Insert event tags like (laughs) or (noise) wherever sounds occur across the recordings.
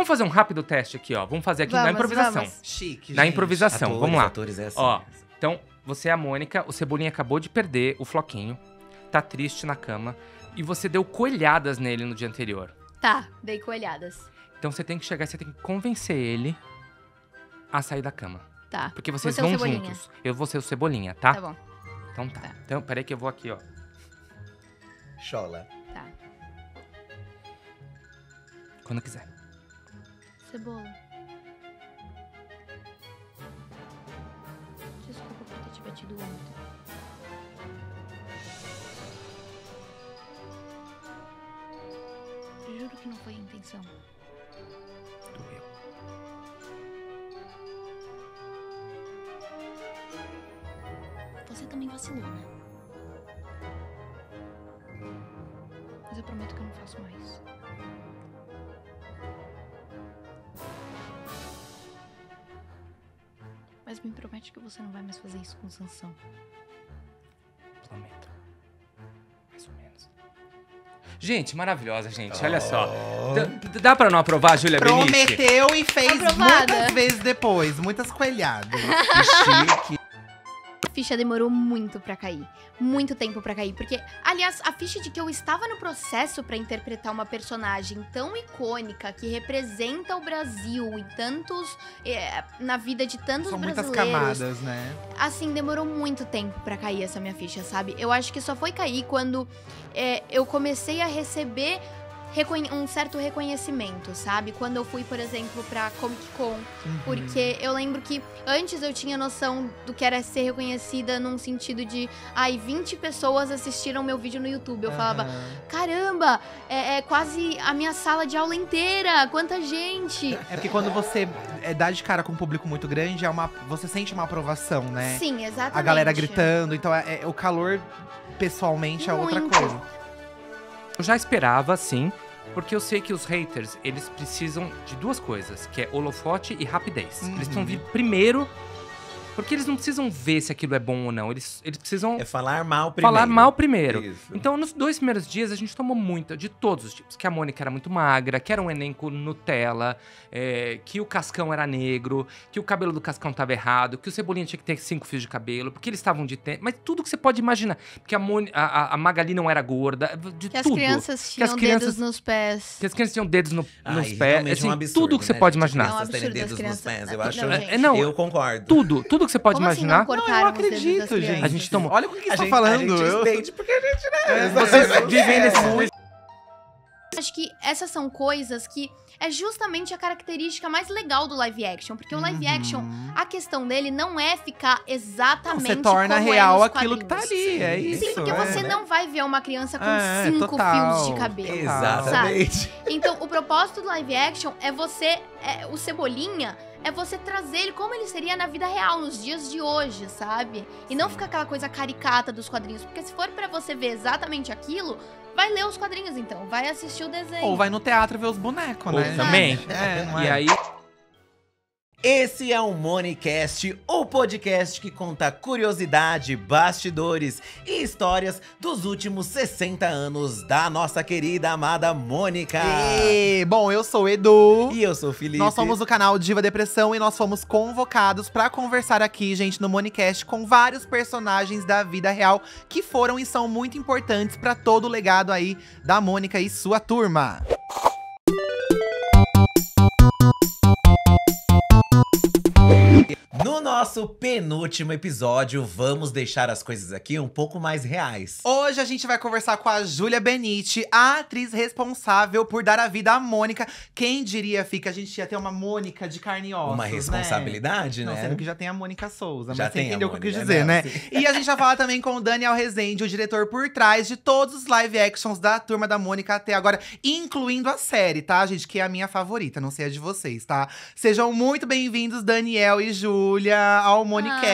Vamos fazer um rápido teste aqui, ó. Vamos fazer aqui vamos, na improvisação. Vamos. Chique, Na improvisação, atores, vamos lá. Atores é assim ó, então, você é a Mônica, o Cebolinha acabou de perder o Floquinho, tá triste na cama, e você deu coelhadas nele no dia anterior. Tá, dei coelhadas. Então você tem que chegar, você tem que convencer ele a sair da cama. Tá. Porque vocês é vão Cebolinha. juntos. Eu vou ser o Cebolinha, tá? Tá bom. Então tá. tá. Então, peraí que eu vou aqui, ó. Chola. Tá. Quando quiser. Cebola. Desculpa por ter te batido ontem. Juro que não foi a intenção. Doeu. Você também vacilou, né? Mas eu prometo que eu não faço mais. Mas me promete que você não vai mais fazer isso com Sansão. Prometo. Mais ou menos. Gente, maravilhosa, gente. Olha ah. só. D- dá pra não aprovar, Júlia Prometeu e fez Aprovada. muitas vezes depois, muitas coelhadas. Que chique ficha demorou muito para cair, muito tempo para cair, porque aliás, a ficha de que eu estava no processo para interpretar uma personagem tão icônica que representa o Brasil em tantos é, na vida de tantos São brasileiros. Muitas camadas, né? Assim, demorou muito tempo para cair essa minha ficha, sabe? Eu acho que só foi cair quando é, eu comecei a receber um certo reconhecimento, sabe? Quando eu fui, por exemplo, pra Comic Con, uhum. porque eu lembro que antes eu tinha noção do que era ser reconhecida num sentido de, ai, 20 pessoas assistiram meu vídeo no YouTube. Eu uhum. falava, caramba, é, é, quase a minha sala de aula inteira, quanta gente! É, é porque quando você é, dá de cara com um público muito grande, é uma, você sente uma aprovação, né? Sim, exatamente. A galera gritando, então é, é o calor pessoalmente é outra coisa. Eu já esperava, sim, porque eu sei que os haters, eles precisam de duas coisas, que é holofote e rapidez. Uhum. Eles estão vir primeiro porque eles não precisam ver se aquilo é bom ou não. Eles, eles precisam. É falar mal primeiro. Falar mal primeiro. Isso. Então, nos dois primeiros dias, a gente tomou muita, de todos os tipos. Que a Mônica era muito magra, que era um elenco Nutella, é, que o Cascão era negro, que o cabelo do Cascão tava errado, que o Cebolinha tinha que ter cinco fios de cabelo, porque eles estavam de tempo. Mas tudo que você pode imaginar. Porque a, Mon... a, a Magali não era gorda, de que tudo. As crianças tinham que as crianças... dedos nos pés. Que as crianças tinham dedos no, Ai, ah, nos é pés. Assim, um absurdo, tudo que né? você pode imaginar. as é crianças terem dedos nos pés, eu acho. É, não, eu concordo. Tudo, tudo (laughs) que você pode Como imaginar. Assim não, não, eu acredito, gente. A gente tomou. Olha o que, a você tá falando. A gente eu... porque a gente, né? É, vocês vivem nesse é. mundo. Acho que essas são coisas que é justamente a característica mais legal do live action, porque uhum. o live uhum. action, a questão dele não é ficar exatamente você torna é real é aquilo que tá ali, é Sim. é isso. Sim, porque é, você né? não vai ver uma criança com é, cinco total. fios de cabelo. Exatamente. Sabe? Então, o propósito do live action é você, o cebolinha é você trazer ele como ele seria na vida real, nos dias de hoje, sabe? E não ficar aquela coisa caricata dos quadrinhos, porque se for para você ver exatamente aquilo, vai ler os quadrinhos então, vai assistir o desenho. Ou vai no teatro ver os bonecos, né? Ou também. É, é, é. E aí esse é o Moneycast, o podcast que conta curiosidade, bastidores e histórias dos últimos 60 anos da nossa querida amada Mônica. E, bom, eu sou o Edu. E eu sou o Felipe. Nós somos do canal Diva Depressão e nós fomos convocados para conversar aqui, gente, no Moneycast com vários personagens da vida real que foram e são muito importantes para todo o legado aí da Mônica e sua turma. nosso penúltimo episódio, vamos deixar as coisas aqui um pouco mais reais. Hoje a gente vai conversar com a Júlia Benite, a atriz responsável por dar a vida à Mônica. Quem diria, fica, a gente ia ter uma Mônica de carne e ossos, Uma né? responsabilidade, né? Não, sendo que já tem a Mônica Souza, já mas você entendeu o que eu quis dizer, né? né? E a gente vai falar também com o Daniel Rezende, o diretor por trás de todos os live actions da Turma da Mônica até agora, incluindo a série, tá, gente? Que é a minha favorita, não sei a de vocês, tá? Sejam muito bem-vindos, Daniel e Júlia! ao Monicast.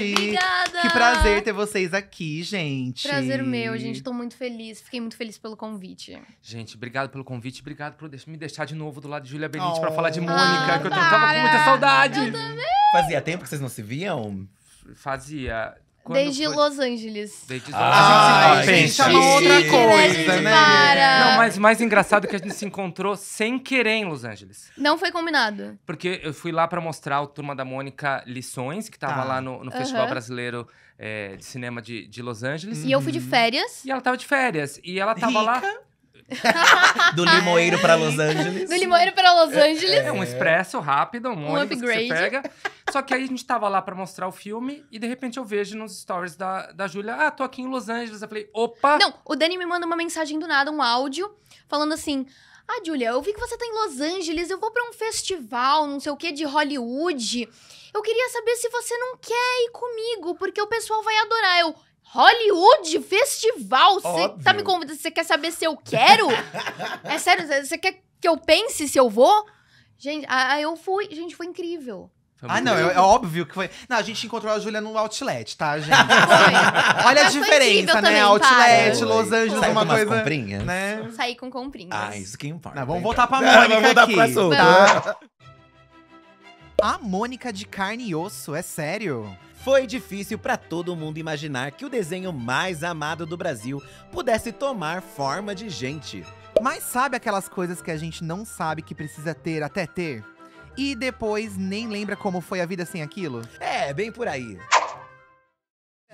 Ai, obrigada! Que prazer ter vocês aqui, gente. Prazer meu, gente. Tô muito feliz. Fiquei muito feliz pelo convite. Gente, obrigado pelo convite. Obrigado por me deixar de novo do lado de Julia Benite oh. pra falar de oh, Mônica, ah, que eu tava com muita saudade. Eu também. Fazia tempo que vocês não se viam? Fazia. Quando Desde foi? Los Angeles. Desde Los ah, Angeles. Ah, gente, é outra coisa, né? Para. Não, mas mais engraçado que a gente se encontrou sem querer em Los Angeles. Não foi combinado. Porque eu fui lá para mostrar o Turma da Mônica Lições, que tava tá. lá no, no Festival uhum. Brasileiro é, de Cinema de, de Los Angeles. E eu fui de uhum. férias. E ela tava de férias. E ela tava Rica. lá (laughs) Do Limoeiro para Los Angeles. Do Limoeiro para Los é, Angeles. É, um expresso rápido, um, um ônibus upgrade. que você pega. Só que aí a gente tava lá para mostrar o filme e de repente eu vejo nos stories da, da Júlia, ah, tô aqui em Los Angeles. Eu falei, opa! Não, o Dani me manda uma mensagem do nada, um áudio, falando assim... Ah, Julia, eu vi que você tá em Los Angeles, eu vou para um festival, não sei o que, de Hollywood. Eu queria saber se você não quer ir comigo, porque o pessoal vai adorar. Eu, Hollywood Festival. Você tá me convidando? Você quer saber se eu quero? (laughs) é sério, você quer que eu pense se eu vou? Gente, aí eu fui. Gente, foi incrível. ah, não, é, óbvio que foi. Não, a gente encontrou a Júlia no Outlet, tá, gente? Foi. (laughs) Olha a diferença, né? Também, outlet, Los Angeles, Saí uma com coisa. Comprinhas. Né? Saí com comprinhas. Ah, isso que importa. Não, vamos então. voltar pra Mônica. Vamos voltar aqui. assunto. Tá. A Mônica de carne e osso, é sério? Foi difícil para todo mundo imaginar que o desenho mais amado do Brasil pudesse tomar forma de gente. Mas sabe aquelas coisas que a gente não sabe que precisa ter até ter? E depois nem lembra como foi a vida sem aquilo? É, bem por aí.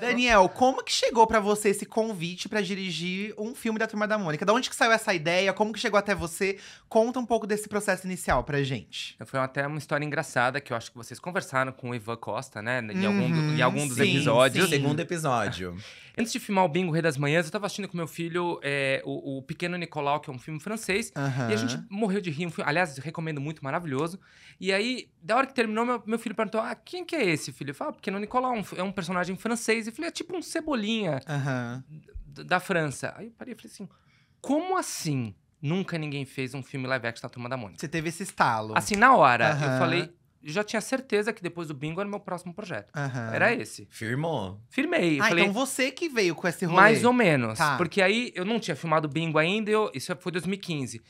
Daniel, como que chegou para você esse convite para dirigir um filme da Turma da Mônica? Da onde que saiu essa ideia? Como que chegou até você? Conta um pouco desse processo inicial pra gente. Foi até uma história engraçada que eu acho que vocês conversaram com o Ivan Costa, né? Em algum, uhum, em algum dos episódios. Sim. Segundo episódio. (laughs) Antes de filmar o Bingo Rei das Manhãs, eu tava assistindo com meu filho é, o, o, Pequeno Nicolau, que é um filme francês. Uhum. E a gente morreu de rir. Um filme, aliás, recomendo muito, maravilhoso. E aí, da hora que terminou, meu, meu filho perguntou: Ah, quem que é esse, filho? Eu falei, ah, Pequeno Nicolau, é um é personagem francês eu falei, é tipo um cebolinha uhum. da França. Aí eu parei e falei assim, como assim nunca ninguém fez um filme live action da Turma da Mônica? Você teve esse estalo. Assim, na hora, uhum. eu falei, já tinha certeza que depois do bingo era o meu próximo projeto. Uhum. Era esse. Firmou? Firmei. Ah, falei, então você que veio com esse rolê. Mais ou menos. Tá. Porque aí eu não tinha filmado bingo ainda, eu, isso foi 2015.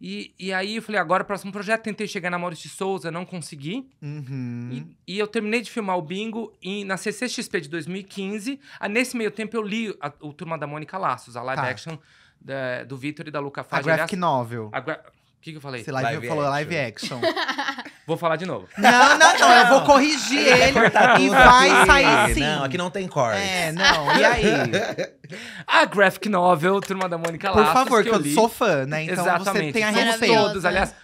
E, e aí eu falei, agora o próximo projeto, tentei chegar na Maurício de Souza, não consegui. Uhum. E, e, eu terminei de filmar o Bingo em, na CCXP de 2015. Ah, nesse meio tempo eu li a, o Turma da Mônica Laços, a live tá. action da, do Vitor e da Luca Fagner. A graphic novel. O que, que eu falei? Você live, live falou live action. (laughs) (laughs) Vou falar de novo. Não, não, não. Eu vou corrigir é, ele e vai sair sim. Não, aqui não tem corte. É, não. E aí? (laughs) a graphic novel, Turma da Mônica Por favor, que eu, li. sou fã, né? Então Exatamente. você tem a São respeito. todos, aliás.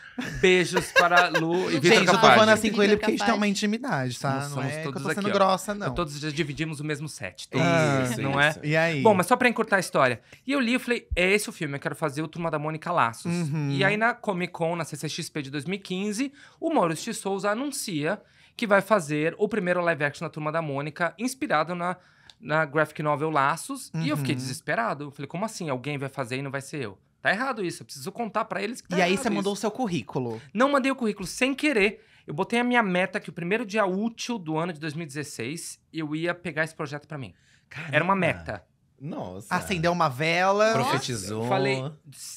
Beijos para Lu e Vitor Gente, eu tô falando assim com ele porque a gente tem uma intimidade, tá? Nós não é que eu tô sendo aqui, grossa, não. Eu todos já dividimos o mesmo set. Ah, assim, é? isso, não isso. é? E aí? Bom, mas só pra encurtar a história. E eu li e falei, é esse o filme, eu quero fazer o Turma da Mônica Laços. Uhum. E aí na Comic Con, na CCXP de 2015, o Maurício de Souza anuncia que vai fazer o primeiro live action da Turma da Mônica, inspirado na, na graphic novel Laços. Uhum. E eu fiquei uhum. desesperado. Eu falei, como assim? Alguém vai fazer e não vai ser eu? Tá errado isso, eu preciso contar para eles que tá E aí você isso. mandou o seu currículo. Não mandei o currículo sem querer. Eu botei a minha meta que o primeiro dia útil do ano de 2016 eu ia pegar esse projeto para mim. Caramba. Era uma meta. Nossa. Acendeu uma vela. Profetizou. Falei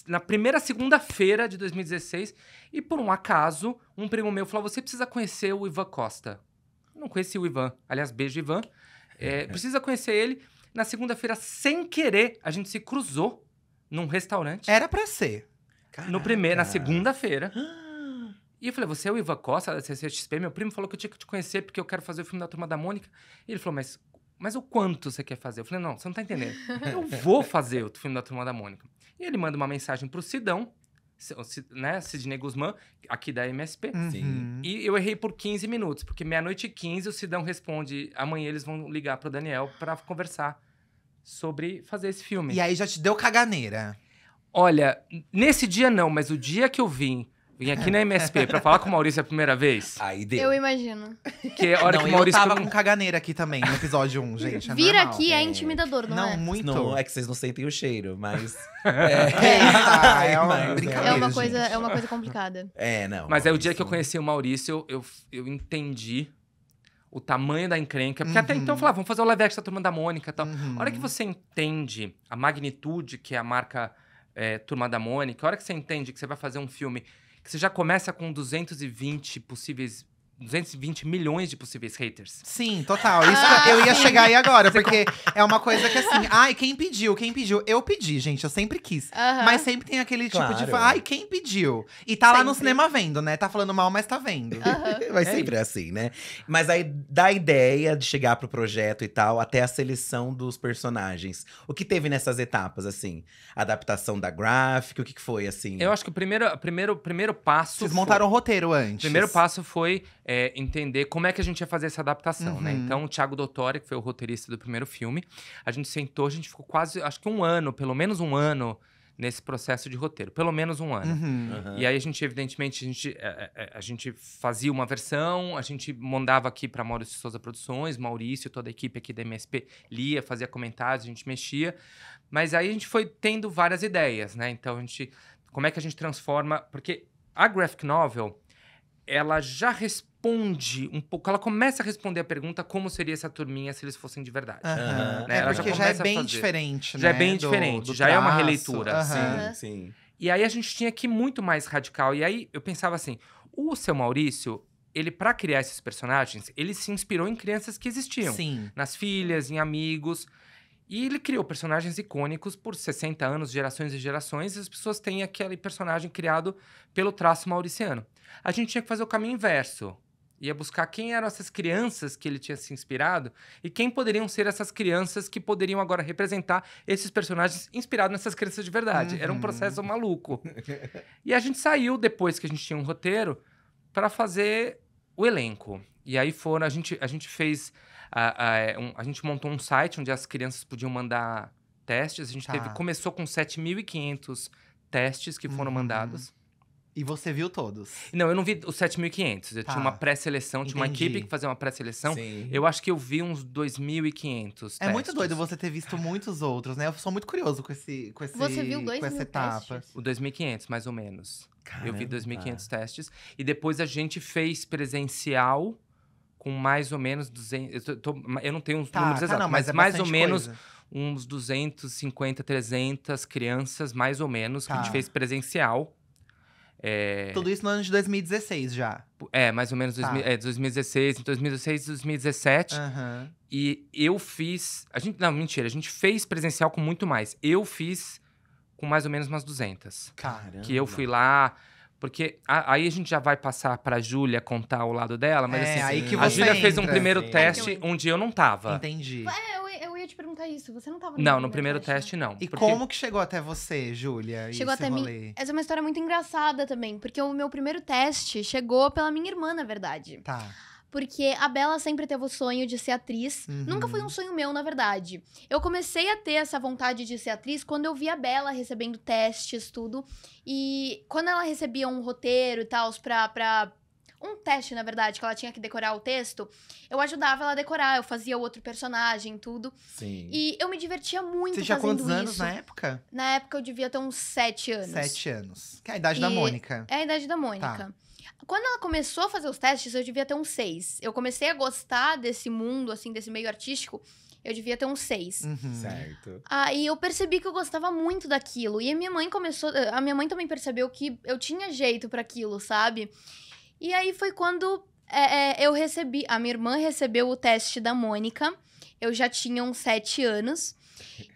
na primeira segunda-feira de 2016 e por um acaso, um primo meu falou: "Você precisa conhecer o Ivan Costa". Eu não conheci o Ivan. Aliás, beijo Ivan. É, (laughs) precisa conhecer ele. Na segunda-feira, sem querer, a gente se cruzou num restaurante. Era para ser. Caraca. No primeiro, na segunda-feira. Ah. E eu falei, você é o Ivan Costa da CCXP? Meu primo falou que eu tinha que te conhecer porque eu quero fazer o filme da Turma da Mônica. E ele falou, mas, mas o quanto você quer fazer? Eu falei, não, você não tá entendendo. eu (laughs) vou fazer o filme da Turma da Mônica. E ele manda uma mensagem pro Sidão, né, Sidney Guzmán, aqui da MSP. Uhum. E eu errei por 15 minutos, porque meia-noite e 15 o Sidão responde, amanhã eles vão ligar pro Daniel para conversar sobre fazer esse filme. E aí já te deu caganeira. Olha, nesse dia não, mas o dia que eu vim Vim aqui na MSP pra falar com o Maurício a primeira vez. (laughs) Aí deu. Eu imagino. Que a hora não, que o Maurício. Eu tava com caganeira aqui também, no episódio 1, gente. É Vir normal. aqui é. é intimidador, não, não é? Não, muito. Não, é que vocês não sentem o cheiro, mas. (laughs) É, é. Tá, é uma brincadeira. (laughs) É, é uma, coisa, é uma coisa complicada. É, não. Mas é o é dia que eu conheci o Maurício, eu, eu entendi o tamanho da encrenca. Porque uhum. até então eu uhum. falava, vamos fazer o live action da Turma da Mônica e tal. Uhum. A hora que uhum. você entende a magnitude que é a marca é, Turma da Mônica, a hora que você entende que você vai fazer um filme que você já começa com 220 possíveis 220 milhões de possíveis haters. Sim, total. Isso ah, eu ia sim. chegar aí agora, porque é uma coisa que assim, ai, quem pediu? Quem pediu? Eu pedi, gente, eu sempre quis. Uh -huh. Mas sempre tem aquele tipo de, ai, quem pediu? E tá sempre. lá no cinema vendo, né? Tá falando mal, mas tá vendo. Uh (laughs) -huh. mas é sempre é assim, né? Mas aí da ideia de chegar pro projeto e tal, até a seleção dos personagens. O que teve nessas etapas assim? adaptação da gráfica, o que foi assim? Eu acho que o primeiro primeiro primeiro passo Vocês montaram o foi... um roteiro antes. O primeiro passo foi é, entender como é que a gente ia fazer essa adaptação, né? uhum. né? Então, o Thiago Dottori, que foi o roteirista do primeiro filme, a gente sentou, a gente ficou quase, acho que um ano, pelo menos um ano, nesse processo de roteiro, pelo menos um ano. Uhum. Uhum. E aí a gente, evidentemente, a gente, a, é, a, é, é, a, gente fazia uma versão, a gente mandava aqui para Maurício Souza Produções, Maurício, toda a equipe aqui da MSP lia, fazia comentários, a gente mexia. Mas aí a gente foi tendo várias ideias, né? Então a gente, como é que a gente transforma? Porque a graphic novel ela já responde um pouco, ela começa a responder a pergunta como seria essa turminha se eles fossem de verdade. Né? É porque já, é já é bem diferente, né? Já é bem do, diferente, do já é uma releitura. Sim, sim. E aí a gente tinha que ir muito mais radical. E aí eu pensava assim, o seu Maurício, ele para criar esses personagens, ele se inspirou em crianças que existiam, Sim. nas filhas, em amigos, e ele criou personagens icônicos por 60 anos, gerações e gerações, e as pessoas têm aquele personagem criado pelo traço mauriciano. A gente tinha que fazer o caminho inverso. Ia buscar quem eram essas crianças que ele tinha se inspirado e quem poderiam ser essas crianças que poderiam agora representar esses personagens inspirados nessas crianças de verdade. Uhum. Era um uhum. processo maluco. (laughs) e a gente saiu depois que a gente tinha um roteiro para fazer o elenco. E aí foram, a gente, a gente fez. A, a, é, um, a gente montou um site onde as crianças podiam mandar testes. A gente tá. teve, começou com 7.500 testes que foram uhum. mandados. E você viu todos? Não, eu não vi os 7.500. Eu tá. tinha uma pré-seleção, tinha uma equipe que fazia uma pré-seleção. Eu acho que eu vi uns 2.500. É muito doido você ter visto muitos outros, né? Eu sou muito curioso com, esse, com, esse, você viu dois com essa etapa. Testes? O 2.500, mais ou menos. Caramba. Eu vi 2.500 testes. E depois a gente fez presencial com mais ou menos 200. Eu, tô, eu não tenho uns tá, números tá, exatos, não, mas, mas é mais ou menos. Coisa uns 250, 300 crianças, mais ou menos, tá. que a gente tá. fez presencial. É... Tudo isso no ano de 2016 já. É, mais ou menos tá. é, 2016, 2016 2017. Uhum. E eu fiz. A gente, não, mentira, a gente fez presencial com muito mais. Eu fiz com mais ou menos umas 200. Caramba. Que eu fui lá. Porque a, aí a gente já vai passar pra Júlia contar o lado dela, mas é, assim. Aí que a Júlia fez um primeiro teste é onde eu não tava. Entendi. É, eu, te perguntar isso. Você não tava no Não, no primeiro teste, não. E porque... como que chegou até você, Júlia? Chegou até mim. Essa é uma história muito engraçada também, porque o meu primeiro teste chegou pela minha irmã, na verdade. Tá porque a Bela sempre teve o sonho de ser atriz. Uhum. Nunca foi um sonho meu, na verdade. Eu comecei a ter essa vontade de ser atriz quando eu vi a Bela recebendo testes, tudo. E quando ela recebia um roteiro e tal, pra, pra um teste, na verdade, que ela tinha que decorar o texto. Eu ajudava ela a decorar, eu fazia o outro personagem, tudo. Sim. E eu me divertia muito Você tinha fazendo quantos anos isso. na época? Na época eu devia ter uns sete anos. Sete anos. Que é a idade e da Mônica. É a idade da Mônica. Tá. Quando ela começou a fazer os testes, eu devia ter uns seis. Eu comecei a gostar desse mundo, assim, desse meio artístico. Eu devia ter uns seis. Uhum. Certo. Aí eu percebi que eu gostava muito daquilo. E a minha mãe começou. A minha mãe também percebeu que eu tinha jeito para aquilo, sabe? E aí foi quando é, é, eu recebi, a minha irmã recebeu o teste da Mônica. Eu já tinha uns sete anos.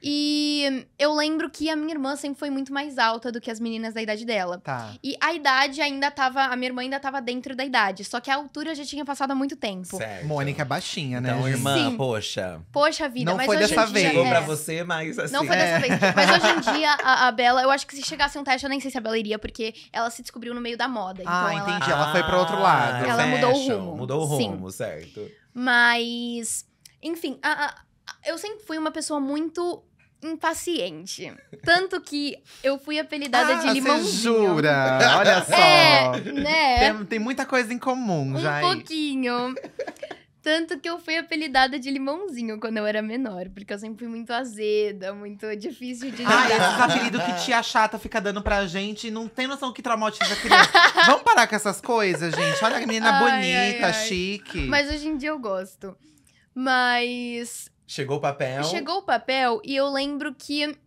E eu lembro que a minha irmã sempre foi muito mais alta do que as meninas da idade dela. Tá. E a idade ainda tava. A minha irmã ainda tava dentro da idade. Só que a altura já tinha passado há muito tempo. Certo. Mônica é baixinha, né? Então, irmã, Sim. poxa. Poxa vida, não mas foi hoje dessa vez. Dia, é. pra você, mas assim. Não foi é. dessa vez. (laughs) Mas hoje em dia, a, a Bela, eu acho que se chegasse um teste, eu nem sei se a Bela iria, porque ela se descobriu no meio da moda. Ah, então, entendi. Ela... ela foi pra outro ah, lado. Ela fashion, mudou o rumo. Mudou o rumo, Sim. certo. Mas. Enfim, a, a eu sempre fui uma pessoa muito impaciente. Tanto que eu fui apelidada ah, de limãozinho. jura? Olha é, só. É, né? Tem, tem muita coisa em comum um já. Um pouquinho. Tanto que eu fui apelidada de limãozinho quando eu era menor, porque eu sempre fui muito azeda, muito difícil de ah, lidar. Ah, esses apelidos que tia chata fica dando pra gente, não tem noção que traumatiza a criança. Vamos parar com essas coisas, gente. Olha a menina ai, bonita, ai, ai. chique. Mas hoje em dia eu gosto. Mas Chegou o papel. Chegou o papel e eu lembro que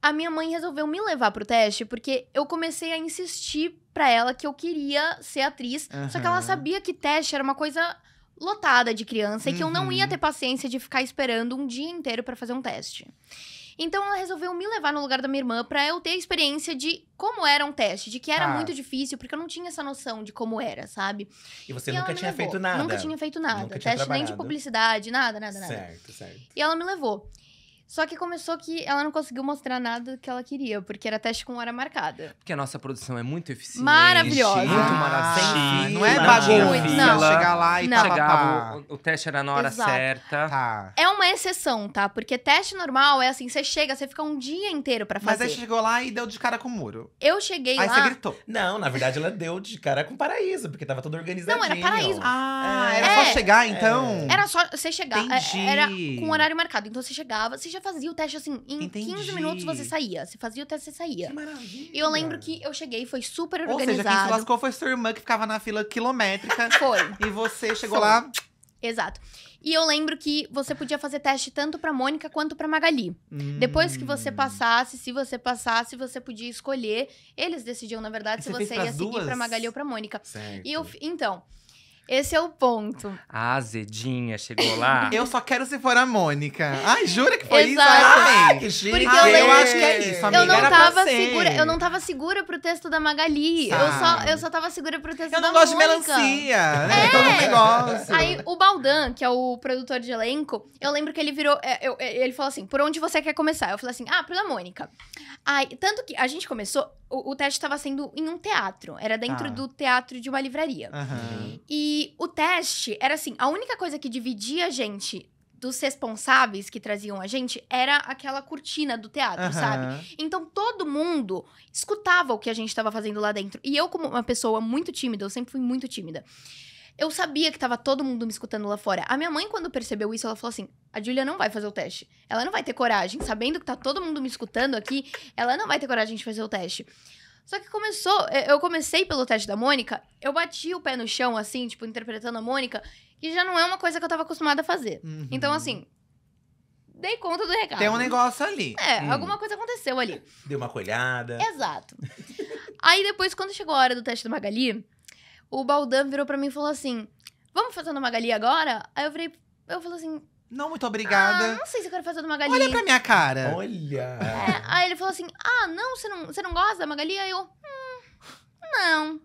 a minha mãe resolveu me levar pro teste porque eu comecei a insistir para ela que eu queria ser atriz, uhum. só que ela sabia que teste era uma coisa lotada de criança uhum. e que eu não ia uhum. ter paciência de ficar esperando um dia inteiro para fazer um teste. Então ela resolveu me levar no lugar da minha irmã para eu ter a experiência de como era um teste, de que era ah. muito difícil, porque eu não tinha essa noção de como era, sabe? E você e nunca tinha levou. feito nada. Nunca tinha feito nada. Nunca teste nem de publicidade, nada, nada, nada. Certo, certo. E ela me levou. Só que começou que ela não conseguiu mostrar nada que ela queria, porque era teste com hora marcada. Porque a nossa produção é muito eficiente. Maravilhosa. Muito ah, maravilhosa. Não é bagunça. Não. Chegar lá e não. Tá, chegava, tá, o, o, teste era na hora Exato. certa. Tá. É uma exceção, tá? Porque teste normal é assim, você chega, você fica um dia inteiro para fazer. Mas aí chegou lá e deu de cara com o muro. Eu cheguei aí lá... Aí você gritou. Não, na verdade ela deu de cara com o paraíso, porque tava tudo organizadinho. Não, era paraíso. Ah, é, era só chegar, então? É. Era só você chegar. É, Entendi. Era com horário marcado. Então você chegava, você já fazia o teste assim, em Entendi. 15 minutos você saía. Você fazia o teste, você saía. Que maravilha. Eu lembro que eu cheguei, foi super organizado. Ou seja, quem se lascou foi sua irmã que ficava na fila quilométrica. (laughs) foi. E você chegou foi. lá. Exato. E eu lembro que você podia fazer teste tanto para Mônica quanto para Magali. Hum. Depois que você passasse, se você passasse, você podia escolher. Eles decidiam, na verdade, e se você, você ia seguir para Magali ou para Mônica. Certo. E eu, então, esse é o ponto. A azedinha chegou lá. (laughs) eu só quero se for a Mônica. Ai, jura que foi Exato. isso? Ai, que Porque eu, eu, acho que é isso, amiga. Eu não, tava segura, eu não tava segura pro texto da Magali. Eu tá. só, eu só tava segura pro texto eu da Mônica. Eu não gosto de melancia. Né? É. todo mundo negócio. Aí, o Baldan, que é o produtor de elenco, eu lembro que ele virou... É, eu, é, ele falou assim, por onde você quer começar? Eu falei assim, ah, a Mônica. Aí, tanto que a gente começou... O, o teste tava sendo em um teatro. Era dentro ah. do teatro de uma livraria. Uhum. E e o teste era assim: a única coisa que dividia a gente dos responsáveis que traziam a gente era aquela cortina do teatro, uhum. sabe? Então todo mundo escutava o que a gente estava fazendo lá dentro. E eu, como uma pessoa muito tímida, eu sempre fui muito tímida. Eu sabia que tava todo mundo me escutando lá fora. A minha mãe, quando percebeu isso, ela falou assim: a Julia não vai fazer o teste. Ela não vai ter coragem. Sabendo que tá todo mundo me escutando aqui, ela não vai ter coragem de fazer o teste. Só que começou, é, eu comecei pelo teste da Mônica, eu bati o pé no chão, assim, tipo, interpretando a Mônica, que já não é uma coisa que eu tava acostumada a fazer. Então, uhum. Então, assim, dei conta do recado. Tem um negócio ali. É, hum. alguma coisa aconteceu ali. Deu uma colhada. Exato. Aí depois, quando chegou a hora do teste da Magali, o Baldan virou para mim e falou assim: Vamos fazer no Magali agora? Aí eu virei, eu falei assim: não, muito obrigada. Ah, não sei se eu quero fazer do Magali. Olha pra minha cara. Olha. É, aí ele falou assim: Ah, não, você não, você não gosta da Magali? Aí eu, hum, não.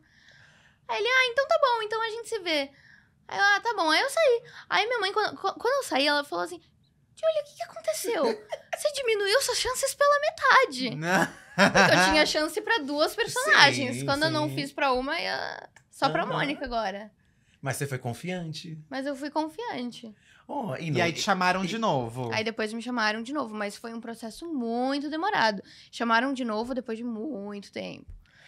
Aí ele, ah, então tá bom, então a gente se vê. Aí eu, ah, tá bom. Aí eu saí. Aí minha mãe, quando, quando eu saí, ela falou assim: Julia, o que, que aconteceu? Você diminuiu suas chances pela metade. (laughs) Porque eu tinha chance para duas personagens. Sim, quando sim. eu não fiz pra uma, eu... só uhum. pra Mônica agora. Mas você foi confiante. Mas eu fui confiante. Oh, e, não, e, aí te chamaram e, de novo. Aí depois me chamaram de novo, mas foi um processo muito demorado. Chamaram de novo depois de muito tempo.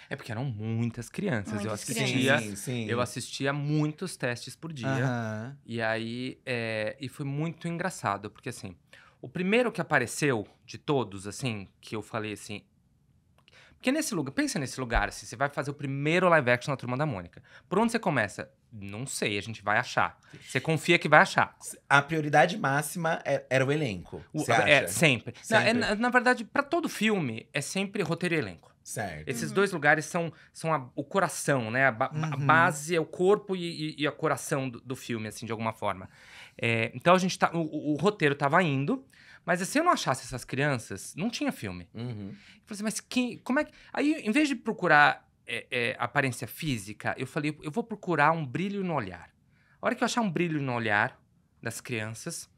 É porque eram muitas crianças. Muitas eu assistia, crianças. Sim, sim. eu assistia muitos testes por dia. Uhum. E aí, é, e foi muito engraçado, porque assim, o primeiro que apareceu de todos, assim, que eu falei assim, porque nesse lugar, pensa nesse lugar, se assim, você vai fazer o primeiro live action na Turma da Mônica. Por onde você começa? Não sei, a gente vai achar. Você confia que vai achar. A prioridade máxima é, era o elenco. O, é, sempre. É, sempre. Na, é, na verdade, para todo filme, é sempre roteiro e elenco. Certo. Esses uhum. dois lugares são, são a, o coração, né? A, ba, uhum. a, base é o corpo e, e, e a coração do, do, filme, assim, de alguma forma. É, então a gente tá. O, o, o roteiro estava indo, mas se eu não achasse essas crianças, não tinha filme. Uhum. Eu falei assim, mas quem, como é que... Aí, em vez de procurar é, é, aparência física, eu falei, eu vou procurar um brilho no olhar. A hora que eu achar um brilho no olhar das crianças,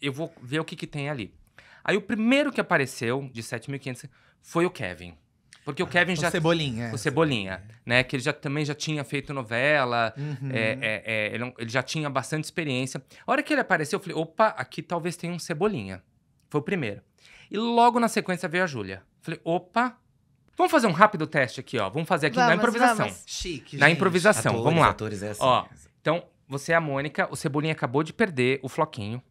eu vou ver o que, que tem ali. Aí o primeiro que apareceu, de 7.500, foi o Kevin. Porque o ah, Kevin já. O Cebolinha. O Cebolinha, é. né? Que ele já, também já tinha feito novela, uhum. é, é, é, ele, é ele, já tinha bastante experiência. A hora que ele apareceu, eu falei: opa, aqui talvez tenha um Cebolinha. Foi o primeiro. E logo na sequência veio a Júlia. Falei, opa, Vamos fazer um rápido teste aqui, ó. Vamos fazer aqui vamos, na improvisação. Vamos. Chique, na gente. improvisação, atores, vamos lá. Atores é assim. Ó, então, você é a Mônica, o Cebolinha acabou de perder o Floquinho,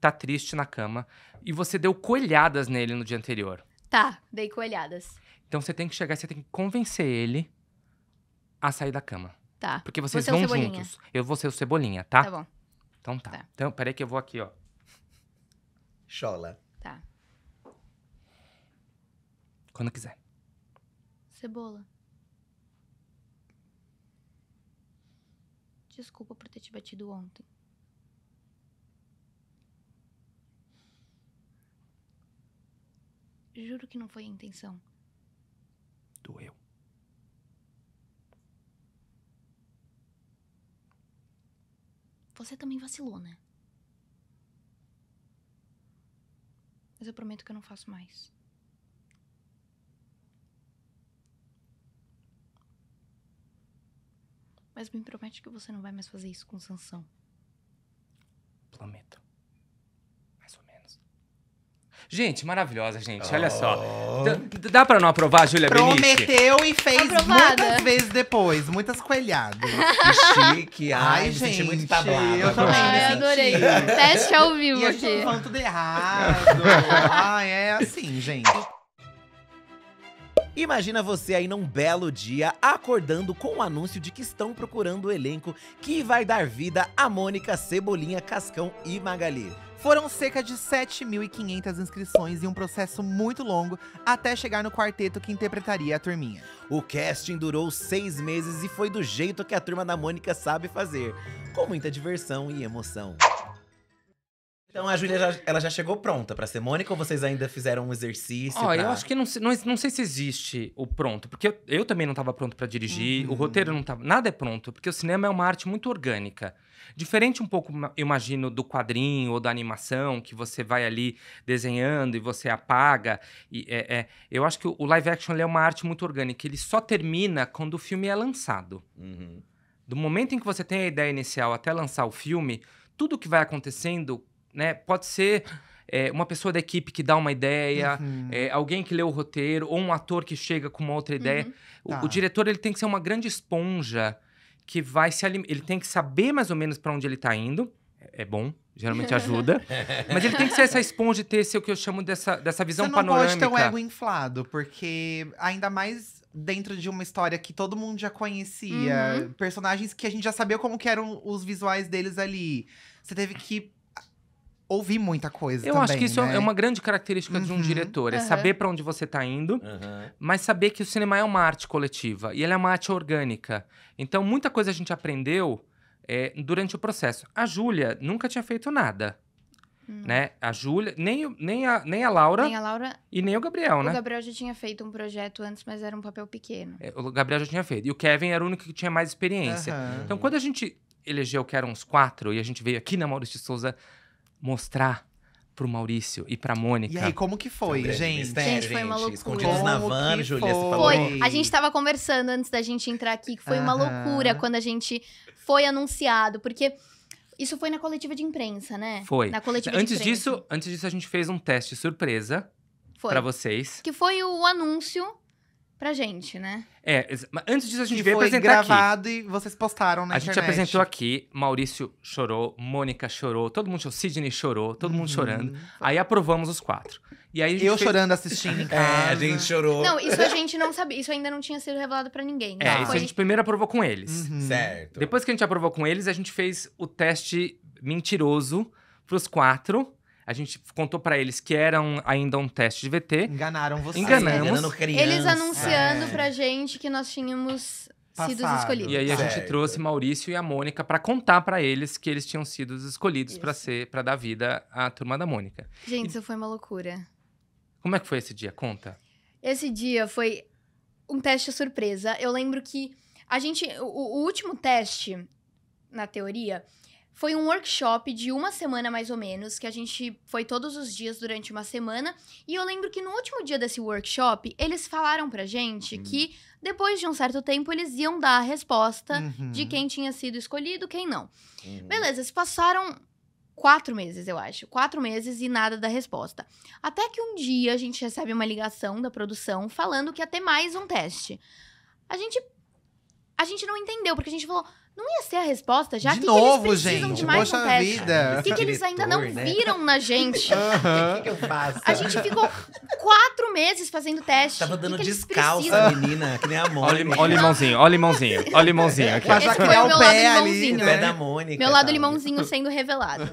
tá triste na cama, e você deu coelhadas nele no dia anterior. Tá, dei coelhadas. Então você tem que chegar, você tem que convencer ele a sair da cama. Tá. Porque vocês você é vão é juntos. Eu vou ser o Cebolinha, tá? Tá bom. Então tá. tá. Então, peraí que eu vou aqui, ó. Chola. Quando quiser. Cebola. Desculpa por ter te batido ontem. Juro que não foi a intenção. Doeu. Você também vacilou, né? Mas eu prometo que eu não faço mais. Mas me promete que você não vai mais fazer isso com Sansão. Prometo. Mais ou menos. Gente, maravilhosa, gente. Oh. Olha só. Oh. D dá pra não aprovar, Júlia Benício? Prometeu e fez Aprovada. muitas vezes depois. Muitas coelhadas. (laughs) Que chique. Ai, ai gente. muito tablado. Eu também. Ai, adorei. Teste ao vivo e aqui. E a gente tudo errado. ai, é assim, gente. Imagina você aí num belo dia acordando com o anúncio de que estão procurando o elenco que vai dar vida a Mônica, Cebolinha, Cascão e Magali. Foram cerca de 7.500 inscrições e um processo muito longo até chegar no quarteto que interpretaria a turminha. O casting durou seis meses e foi do jeito que a turma da Mônica sabe fazer, com muita diversão e emoção. Então a Júlia, já, ela já chegou pronta para ser Mônica ou vocês ainda fizeram um exercício? Ó, pra... eu acho que não, não, não sei se existe o pronto, porque eu, eu também não tava pronto para dirigir, uhum. o roteiro não tava. Nada é pronto, porque o cinema é uma arte muito orgânica. Diferente um pouco, eu imagino, do quadrinho ou da animação, que você vai ali desenhando e você apaga. E, é, é, eu acho que o live action é uma arte muito orgânica. Ele só termina quando o filme é lançado. Uhum. Do momento em que você tem a ideia inicial até lançar o filme, tudo que vai acontecendo né? Pode ser é, uma pessoa da equipe que dá uma ideia, uhum. é, alguém que lê o roteiro, ou um ator que chega com uma outra uhum. ideia. Uhum. O, tá. o, diretor ele tem que ser uma grande esponja que vai se alimentar. ele tem que saber mais ou menos para onde ele está indo. É, é, bom, geralmente ajuda. (laughs) mas ele tem que ser essa esponja e ter esse, o que eu chamo dessa, dessa visão Você não panorâmica. pode ter um ego inflado, porque ainda mais dentro de uma história que todo mundo já conhecia, uhum. personagens que a gente já sabia como eram os visuais deles ali. Você teve que ouvir muita coisa. Eu também, acho que isso é né? é uma grande característica uhum. de um uhum. diretor, é saber para onde você está indo, uhum. mas saber que o cinema é uma arte coletiva e ela é uma arte orgânica. Então, muita coisa a gente aprendeu é, durante o processo. A Júlia nunca tinha feito nada. Hum. Né? A Júlia, nem, nem, a, nem a Laura. Nem a Laura. E nem o Gabriel, o né? O Gabriel já tinha feito um projeto antes, mas era um papel pequeno. É, o Gabriel já tinha feito. E o Kevin era o único que tinha mais experiência. Então, quando a gente elegeu que eram uns quatro, e a gente veio aqui na Maurício de Souza mostrar pro Maurício e pra Mônica. E aí, como que foi, gente? gente, foi uma loucura. Escondidos na van, Julia, foi? você falou. Foi. A gente tava conversando antes da gente entrar aqui, que foi uma loucura quando a gente foi anunciado, porque... Isso foi na coletiva de imprensa, né? Foi. Na coletiva antes de imprensa. Disso, antes disso, a gente fez um teste surpresa para vocês. Que foi o anúncio pra gente, né? É, antes disso a gente veio apresentar gravado aqui. e vocês postaram na a internet. A gente apresentou aqui, Maurício chorou, Mônica chorou, todo mundo chorou, Sidney chorou, todo mundo uhum. chorando. Aí aprovamos os quatro. E aí Eu fez... chorando assistindo em casa. (laughs) É, a gente chorou. Não, isso a gente não sabia, isso ainda não tinha sido revelado para ninguém. Né? É, a gente primeiro aprovou com eles. Uhum. Certo. Depois que a gente aprovou com eles, a gente fez o teste mentiroso pros quatro. A gente contou para eles que era um, ainda um teste de VT. Enganaram vocês. Enganamos. eles anunciando é. pra gente que nós tínhamos sido escolhidos. E aí a certo. gente trouxe Maurício e a Mônica para contar para eles que eles tinham sido escolhidos para ser para dar vida à turma da Mônica. Gente, e... isso foi uma loucura. Como é que foi esse dia? Conta. Esse dia foi um teste surpresa. Eu lembro que a gente o, o último teste na teoria foi um workshop de uma semana mais ou menos, que a gente foi todos os dias durante uma semana. E eu lembro que no último dia desse workshop, eles falaram pra gente uhum. que depois de um certo tempo eles iam dar a resposta uhum. de quem tinha sido escolhido, quem não. Uhum. Beleza, se passaram quatro meses, eu acho. Quatro meses e nada da resposta. Até que um dia a gente recebe uma ligação da produção falando que ia ter mais um teste. A gente. A gente não entendeu, porque a gente falou. Não ia ser a resposta, já de que, novo, que eles precisam gente, de mais poxa vida. O que, que eles ainda não né? viram na gente? (laughs) O uhum. que, que, eu faço? A gente ficou quatro meses fazendo teste. Tava dando que descalça, menina, que nem a Mônica. Olha o limãozinho, olha o limãozinho, olha o limãozinho. Aqui. Esse foi o meu pé ali, Né? Pé da Mônica, meu lado tá. limãozinho sendo revelado.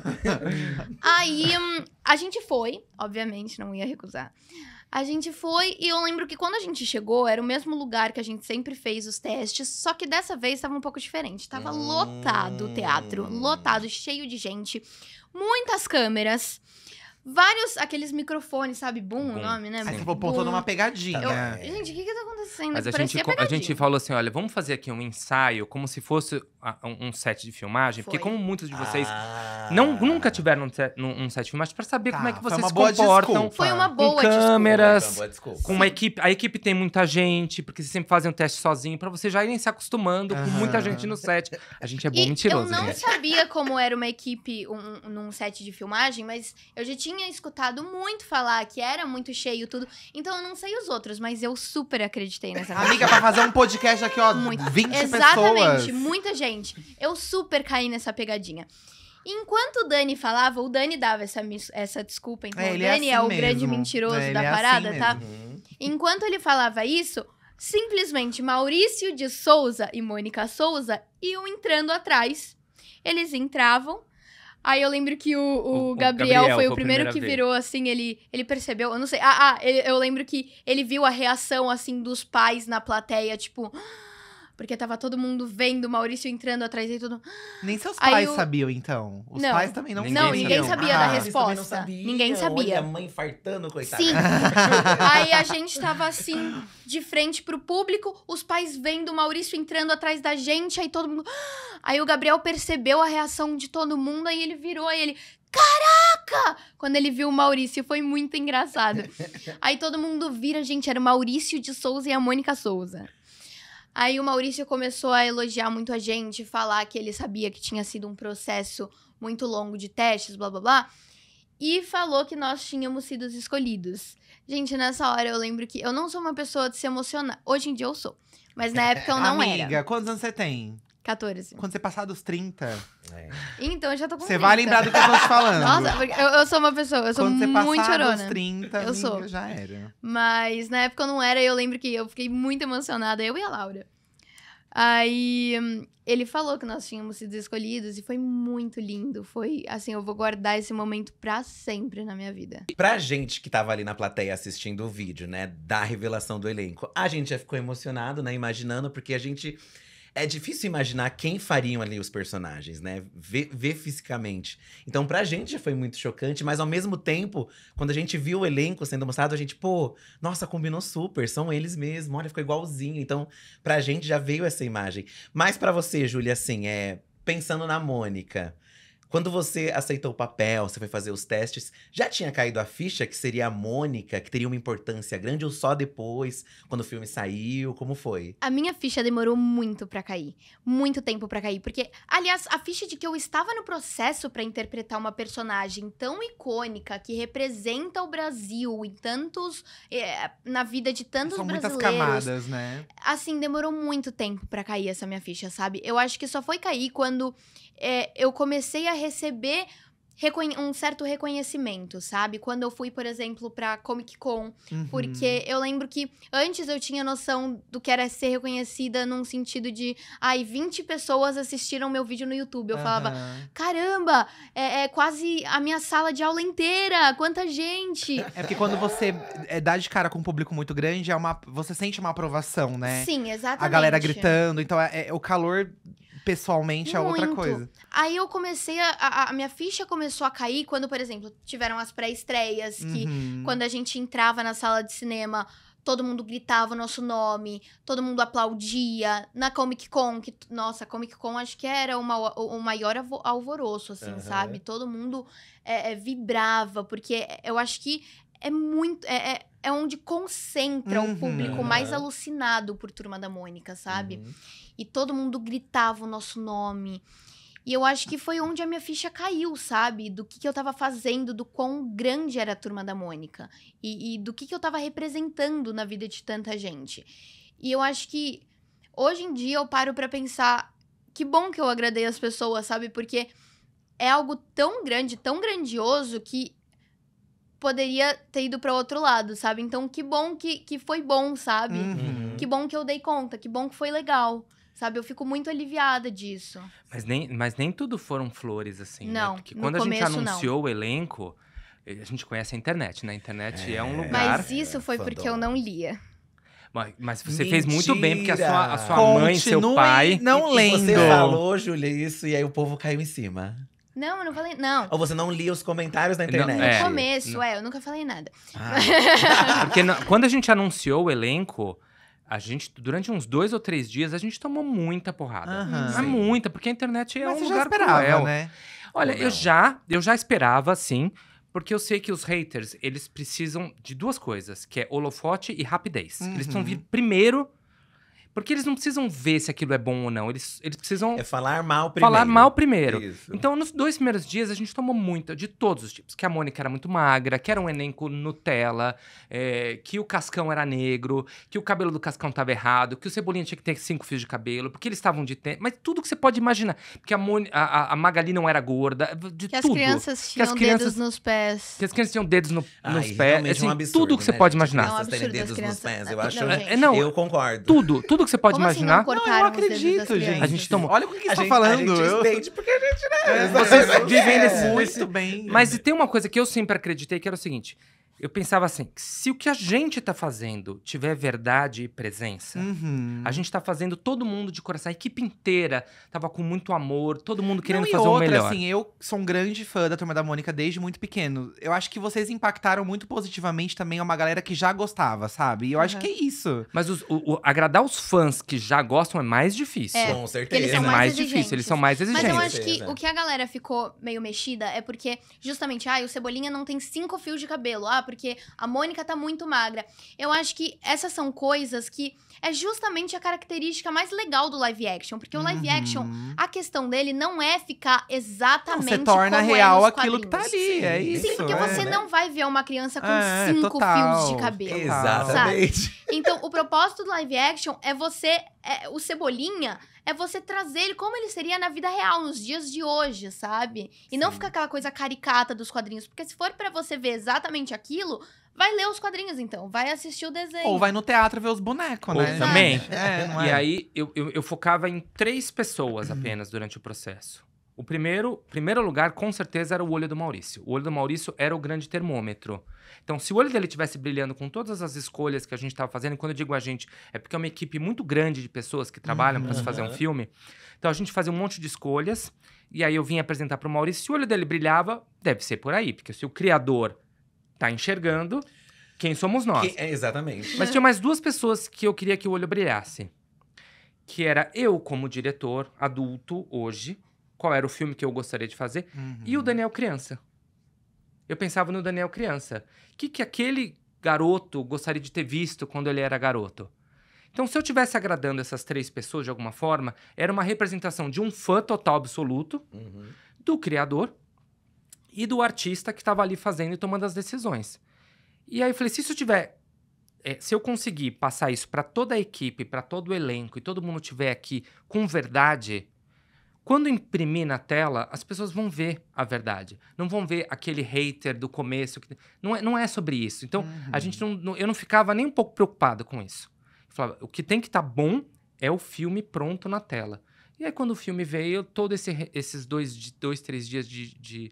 (laughs) Aí, hum, a gente foi, obviamente, não ia recusar. A gente foi e eu lembro que quando a gente chegou, era o mesmo lugar que a gente sempre fez os testes, só que dessa vez estava um pouco diferente. Tava hum... lotado o teatro, hum. lotado, cheio de gente, muitas câmeras vários aqueles microfones, sabe? Boom, Boom. o nome, né? Aí você foi numa uma pegadinha. Eu, é. gente, o que que tá acontecendo? Mas a gente, a gente falou assim, olha, vamos fazer aqui um ensaio como se fosse ah, um set de filmagem, porque como muitos de vocês Ah. não, nunca tiveram um set, um set de filmagem, pra saber Tá, como é que vocês se comportam Foi uma com boa, desculpa. câmeras, com uma equipe. A equipe tem muita gente, porque vocês sempre fazem um teste sozinho, pra vocês já irem se acostumando com muita gente no set. A gente é bom E eu não gente. sabia como era uma equipe um- num set de filmagem, mas eu já tinha tinha escutado muito falar que era muito cheio tudo. Então eu não sei os outros, mas eu super acreditei nessa coisa. (laughs) Amiga, pra fazer um podcast aqui, ó, muito. 20 Exatamente, pessoas. Exatamente, muita gente. Eu super caí nessa pegadinha. Enquanto o Dani falava, o Dani dava essa, essa desculpa, então é, o Dani é, assim é o mesmo. grande mentiroso é, da é parada, assim tá? Mesmo. Enquanto ele falava isso, simplesmente Maurício de Souza e Mônica Souza iam entrando atrás. Eles entravam, Aí eu lembro que o, o, o Gabriel, Gabriel, foi o primeiro que virou, assim, ele, ele percebeu, eu não sei. Ah, ah eu lembro que ele viu a reação, assim, dos pais na plateia, tipo. Ah! porque tava todo mundo vendo o Maurício entrando atrás e tudo. Nem seus pais eu... sabiam, então. Os não. pais também não Ninguém Não, ninguém sabia ah, da resposta. Sabia. Ninguém sabia. Olha a mãe fartando, coitada. Sim. (laughs) Aí a gente tava assim, de frente pro público, os pais vendo o Maurício entrando atrás da gente, aí todo mundo. Aí o Gabriel percebeu a reação de todo mundo, aí ele virou e ele. Caraca! Quando ele viu o Maurício, foi muito engraçado. Aí todo mundo vira, gente, era o Maurício de Souza e a Mônica Souza. Aí o Maurício começou a elogiar muito a gente, falar que ele sabia que tinha sido um processo muito longo de testes, blá blá blá, e falou que nós tínhamos sido escolhidos. Gente, nessa hora eu lembro que eu não sou uma pessoa de se emocionar. Hoje em dia eu sou, mas na época eu não (laughs) Amiga, era. quantos anos você tem? 14. Quando você passar dos 30. É. Então, eu já tô com Você vai lembrar do que eu tô te falando. (laughs) Nossa, eu, eu, sou uma pessoa, eu sou Quando muito passar chorona. dos 30, eu sou. já era. Mas na época eu não era, eu lembro que eu fiquei muito emocionada, eu e a Laura. Aí hum, ele falou que nós tínhamos sido escolhidos e foi muito lindo. Foi assim, eu vou guardar esse momento para sempre na minha vida. Pra gente que tava ali na plateia assistindo o vídeo, né, da revelação do elenco, a gente já ficou emocionado, né, imaginando, porque a gente é difícil imaginar quem fariam ali os personagens, né? Ver, ver fisicamente. Então, pra gente já foi muito chocante, mas ao mesmo tempo, quando a gente viu o elenco sendo mostrado, a gente, pô, nossa, combinou super, são eles mesmo, olha, ficou igualzinho. Então, pra gente já veio essa imagem. Mas para você, Júlia, assim, é pensando na Mônica, quando você aceitou o papel, você foi fazer os testes, já tinha caído a ficha que seria a Mônica, que teria uma importância grande, ou só depois, quando o filme saiu? Como foi? A minha ficha demorou muito para cair. Muito tempo para cair. Porque, aliás, a ficha de que eu estava no processo para interpretar uma personagem tão icônica, que representa o Brasil em tantos. É, na vida de tantos São brasileiros. São muitas camadas, né? Assim, demorou muito tempo para cair essa minha ficha, sabe? Eu acho que só foi cair quando é, eu comecei a receber um certo reconhecimento, sabe? Quando eu fui, por exemplo, pra Comic Con, uhum. porque eu lembro que antes eu tinha noção do que era ser reconhecida num sentido de, ai, 20 pessoas assistiram meu vídeo no YouTube. Eu uhum. falava, caramba, é, é, quase a minha sala de aula inteira, quanta gente! (laughs) É porque quando você é, dá de cara com um público muito grande, é uma, você sente uma aprovação, né? Sim, exatamente. A galera gritando, então é, é o calor pessoalmente Muito. é outra coisa. Aí eu comecei a, a, a, minha ficha começou a cair quando, por exemplo, tiveram as pré-estreias que uhum. quando a gente entrava na sala de cinema, todo mundo gritava o nosso nome, todo mundo aplaudia. Na Comic Con, que, nossa, Comic Con acho que era uma, o maior alvoroço, assim, uhum. sabe? Todo mundo é, é, vibrava, porque eu acho que é muito. É, é é onde concentra uhum. o público mais alucinado por Turma da Mônica, sabe? Uhum. E todo mundo gritava o nosso nome. E eu acho que foi onde a minha ficha caiu, sabe? Do que, que eu tava fazendo, do quão grande era a Turma da Mônica. E, e do que, que eu tava representando na vida de tanta gente. E eu acho que hoje em dia eu paro para pensar que bom que eu agradei as pessoas, sabe? Porque é algo tão grande, tão grandioso que poderia ter ido para outro lado, sabe? Então, que bom que, que foi bom, sabe? Uhum. uhum. Que bom que eu dei conta, que bom que foi legal. Sabe, eu fico muito aliviada disso. Mas nem, mas nem tudo foram flores, assim, né? não, né? Porque quando a gente anunciou não. o elenco, eh, a gente conhece a internet, né? A internet é, é um lugar. Mas isso é, foi porque eu não lia. Mas, mas você Mentira. fez muito bem, porque a sua, a sua mãe, seu pai. Não lendo. Você falou, Júlia, isso, e aí o povo caiu em cima. Não, eu não falei. Não. Ou você não lia os comentários na internet? Não, é, no começo, não. é, eu nunca falei nada. Ah. (laughs) Porque quando a gente anunciou o elenco, a gente, durante uns dois ou três dias, a gente tomou muita porrada. Uhum. Mas muita, porque a internet é Mas um você lugar já esperava, cruel. né? Olha, eu já, eu já esperava, sim, porque eu sei que os haters, eles precisam de duas coisas, que é holofote e rapidez. Uhum. Eles precisam uhum. vir primeiro porque eles não precisam ver se aquilo é bom ou não. Eles, eles precisam. É falar mal primeiro. Falar mal primeiro. Isso. Então, nos dois primeiros dias, a gente tomou muita, de todos os tipos. Que a Mônica era muito magra, que era um com Nutella, é, que o Cascão era negro, que o cabelo do Cascão estava errado, que o Cebolinha tinha que ter cinco fios de cabelo, porque eles estavam de tempo. Mas tudo que você pode imaginar. Porque a, Moni, a, a Magali não era gorda, de que tudo. As crianças tinham que as crianças, dedos nos pés. Que as crianças tinham dedos no, Ai, nos pés. Assim, é um assim, absurdo, tudo que né, você pode imaginar. Não, é um absurdo dedos nos pés, eu ah, acho. Né? É, não, eu concordo. Tudo, tudo (laughs) que você pode Como assim imaginar. não eu não os acredito, gente. A gente tomou. Olha o que a você tá falando. A gente eu... entende porque a gente, né? É, vocês é, é. vivem nesse- é, muito bem. Mas e tem uma coisa que eu sempre acreditei, que era o seguinte: eu pensava assim: se o que a gente está fazendo tiver verdade e presença, uhum. a gente está fazendo todo mundo de coração, a equipe inteira tava com muito amor, todo mundo querendo Não, e fazer outra, o melhor. assim, eu sou um grande fã da Turma da Mônica desde muito pequeno. Eu acho que vocês impactaram muito positivamente também é uma galera que já gostava, sabe? E eu uhum. acho que é isso. Mas os, o, o, agradar os fãs que já gostam é mais difícil. É, com certeza. Eles são é mais, é mais difícil, eles são mais exigentes. Mas eu acho que o que a galera ficou meio mexida é porque, justamente, ah, o Cebolinha não tem cinco fios de cabelo. Ah, porque a Mônica tá muito magra. Eu acho que essas são coisas que é justamente a característica mais legal do live action. Porque uhum. o live uhum. action, a questão dele não é ficar exatamente. Não, você torna é real é aquilo que tá ali. É Sim, é isso. Sim, porque é, você né? não vai ver uma criança com é, cinco total, fios de cabelo. Exatamente. Sabe? Então, o propósito do live action é você. É, o Cebolinha é você trazer ele como ele seria na vida real, nos dias de hoje, sabe? E Sim. não ficar aquela coisa caricata dos quadrinhos. Porque se for para você ver exatamente aquilo, Vai ler os quadrinhos, então. Vai assistir o desenho. Ou vai no teatro ver os bonecos, né? Também. É, é? E é? aí, eu, eu, eu, focava em três pessoas uhum. apenas durante o processo. O primeiro, primeiro lugar, com certeza, era o olho do Maurício. O olho do Maurício era o grande termômetro. Então, se o olho dele estivesse brilhando com todas as escolhas que a gente estava fazendo, e quando eu digo a gente, é porque é uma equipe muito grande de pessoas que trabalham uhum. para se fazer um uhum. filme. Então, a gente fazia um monte de escolhas, e aí eu vim apresentar para o Maurício. Se o olho dele brilhava, deve ser por aí, porque se o criador tá enxergando quem somos nós. Que, é, exatamente. Mas tinha mais duas pessoas que eu queria que o olho brilhasse. Que era eu, como diretor, adulto, hoje, qual era o filme que eu gostaria de fazer, uhum. e o uhum. Daniel Criança. Eu pensava no Daniel Criança. O que, que aquele garoto gostaria de ter visto quando ele era garoto? Então, se eu estivesse agradando essas três pessoas de alguma forma, era uma representação de um fã total absoluto, uhum. do criador, e do artista que estava ali fazendo e tomando as decisões. E aí eu falei, se isso tiver é, se eu conseguir passar isso para toda a equipe, para todo o elenco e todo mundo tiver aqui com verdade, quando imprimir na tela, as pessoas vão ver a verdade. Não vão ver aquele hater do começo. Que... Não, é, não é sobre isso. Então, uhum. a gente não, uhum. não, eu não ficava nem um pouco preocupado com isso. Eu falava, o que tem que estar tá bom é o filme pronto na tela. E aí, quando o filme veio, todos esse, esses dois, dois, três dias de, de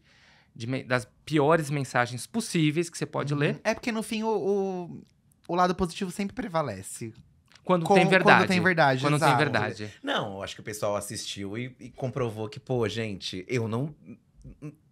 de, das piores mensagens possíveis que você pode uhum. ler. É porque, no fim, o, o, o lado positivo sempre prevalece. Quando Com, tem verdade. Quando tem verdade, Quando exato. tem verdade. Não, acho que o pessoal assistiu e, e comprovou que, pô, gente, eu não…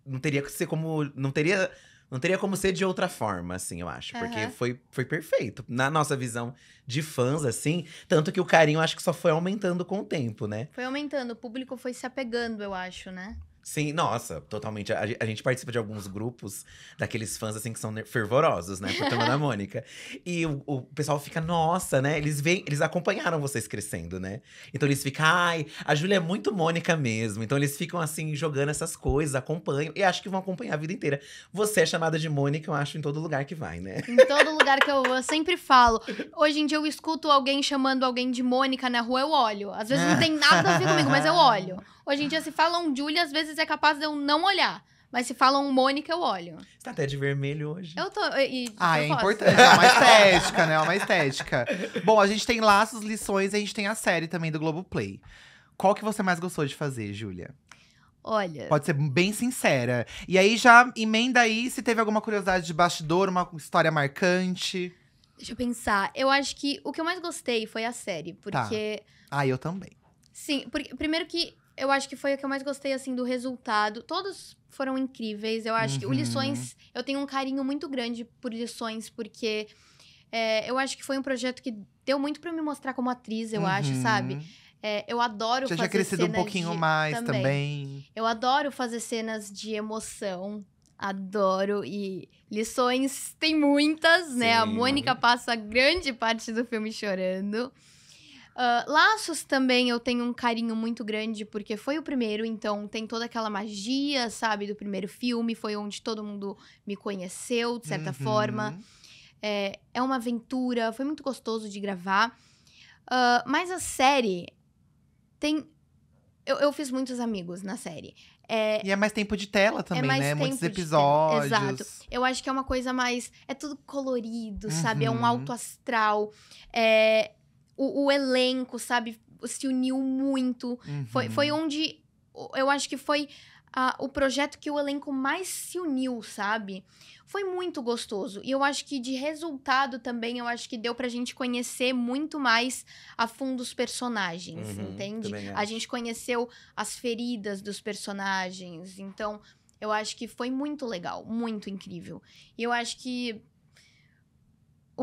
Não teria que ser como… Não teria… Não teria como ser de outra forma, assim, eu acho. Porque uhum. foi, foi perfeito. Na nossa visão de fãs, assim. Tanto que o carinho acho que só foi aumentando com o tempo, né? Foi aumentando. O público foi se apegando, eu acho, né? Sim, nossa, totalmente. A, a, gente participa de alguns grupos daqueles fãs, assim, que são fervorosos, né? Por Turma da (laughs) Mônica. E o, o, pessoal fica, nossa, né? Eles veem, eles acompanharam vocês crescendo, né? Então eles ficam, ai, a Júlia é muito Mônica mesmo. Então eles ficam, assim, jogando essas coisas, acompanham. E acho que vão acompanhar a vida inteira. Você é chamada de Mônica, eu acho, em todo lugar que vai, né? Em todo lugar que eu vou, eu sempre falo. Hoje em dia eu escuto alguém chamando alguém de Mônica na rua, eu olho. Às vezes não tem nada a ver comigo, mas eu olho. Hoje em dia, se falam Júlia, às vezes é capaz de eu não olhar. Mas se falam Mônica, eu olho. Você tá até de vermelho hoje. Eu tô. E, ah, eu é importante. É uma estética, né? É uma estética. Bom, a gente tem laços, lições e a gente tem a série também do Globoplay. Qual que você mais gostou de fazer, Júlia? Olha. Pode ser bem sincera. E aí já emenda aí se teve alguma curiosidade de bastidor, uma história marcante. Deixa eu pensar. Eu acho que o que eu mais gostei foi a série, tá. porque. Tá. Ah, eu também. Sim, porque primeiro que eu acho que foi o que eu mais gostei, assim, do resultado. Todos foram incríveis. Eu acho uhum. que o uhum. Lições, eu tenho um carinho muito grande por Lições, porque é, eu acho que foi um projeto que deu muito para me mostrar como atriz, eu uhum. acho, sabe? É, eu adoro Você fazer. Você já crescido um pouquinho de... mais também. também. Eu adoro fazer cenas de emoção. Adoro. E lições tem muitas, Sim. né? A Mônica passa grande parte do filme chorando. Uh, Laços também eu tenho um carinho muito grande, porque foi o primeiro, então tem toda aquela magia, sabe, do primeiro filme, foi onde todo mundo me conheceu, de certa uhum. forma. É, é uma aventura, foi muito gostoso de gravar. Uh, mas a série tem. Eu, eu fiz muitos amigos na série. É, e é mais tempo de tela é também, é né? Muitos episódios. Exato. Eu acho que é uma coisa mais. É tudo colorido, uhum. sabe? É um uhum. alto astral. É, o, o elenco, sabe, se uniu muito. Uhum. Foi, foi onde eu acho que foi o projeto que o elenco mais se uniu, sabe? Foi muito gostoso. E eu acho que de resultado também, eu acho que deu pra gente conhecer muito mais a fundo os personagens, uhum, entende? A gente conheceu as feridas dos personagens. Então, eu acho que foi muito legal, muito incrível. E eu acho que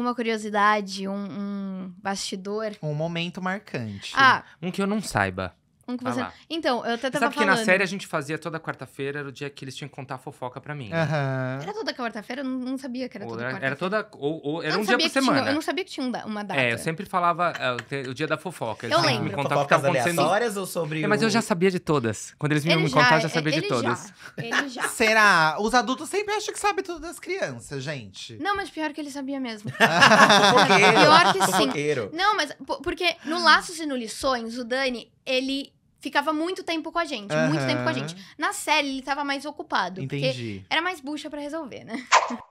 uma curiosidade, um, um bastidor. Um momento marcante. Ah. Um que eu não saiba. Um que ah você. Ah então, eu até tava Sabe falando. Sabe que na série a gente fazia toda quarta-feira, era o dia que eles tinham que contar a fofoca pra mim. Uhum. Era toda quarta-feira? Eu não sabia que era toda quarta-feira. Era toda. Ou, ou era um dia por semana. Tinha, eu não sabia que tinha uma data. É, eu sempre falava é, o dia da fofoca. Eles eu lembro. Me contar o que tá acontecendo. ou sobre. É, mas eu já sabia de todas. Quando eles vinham ele me contar, eu já é, sabia ele de já. todas. Ele já. (laughs) Será? Os adultos sempre acham que sabem tudo das crianças, gente. Não, mas pior que ele sabia mesmo. (laughs) pior que sim. Não, mas porque no Laços e no Lições, o Dani, ele ficava muito tempo com a gente, uhum. muito tempo com a gente. Na série, ele tava mais ocupado. Entendi. era mais bucha para resolver, né? (laughs)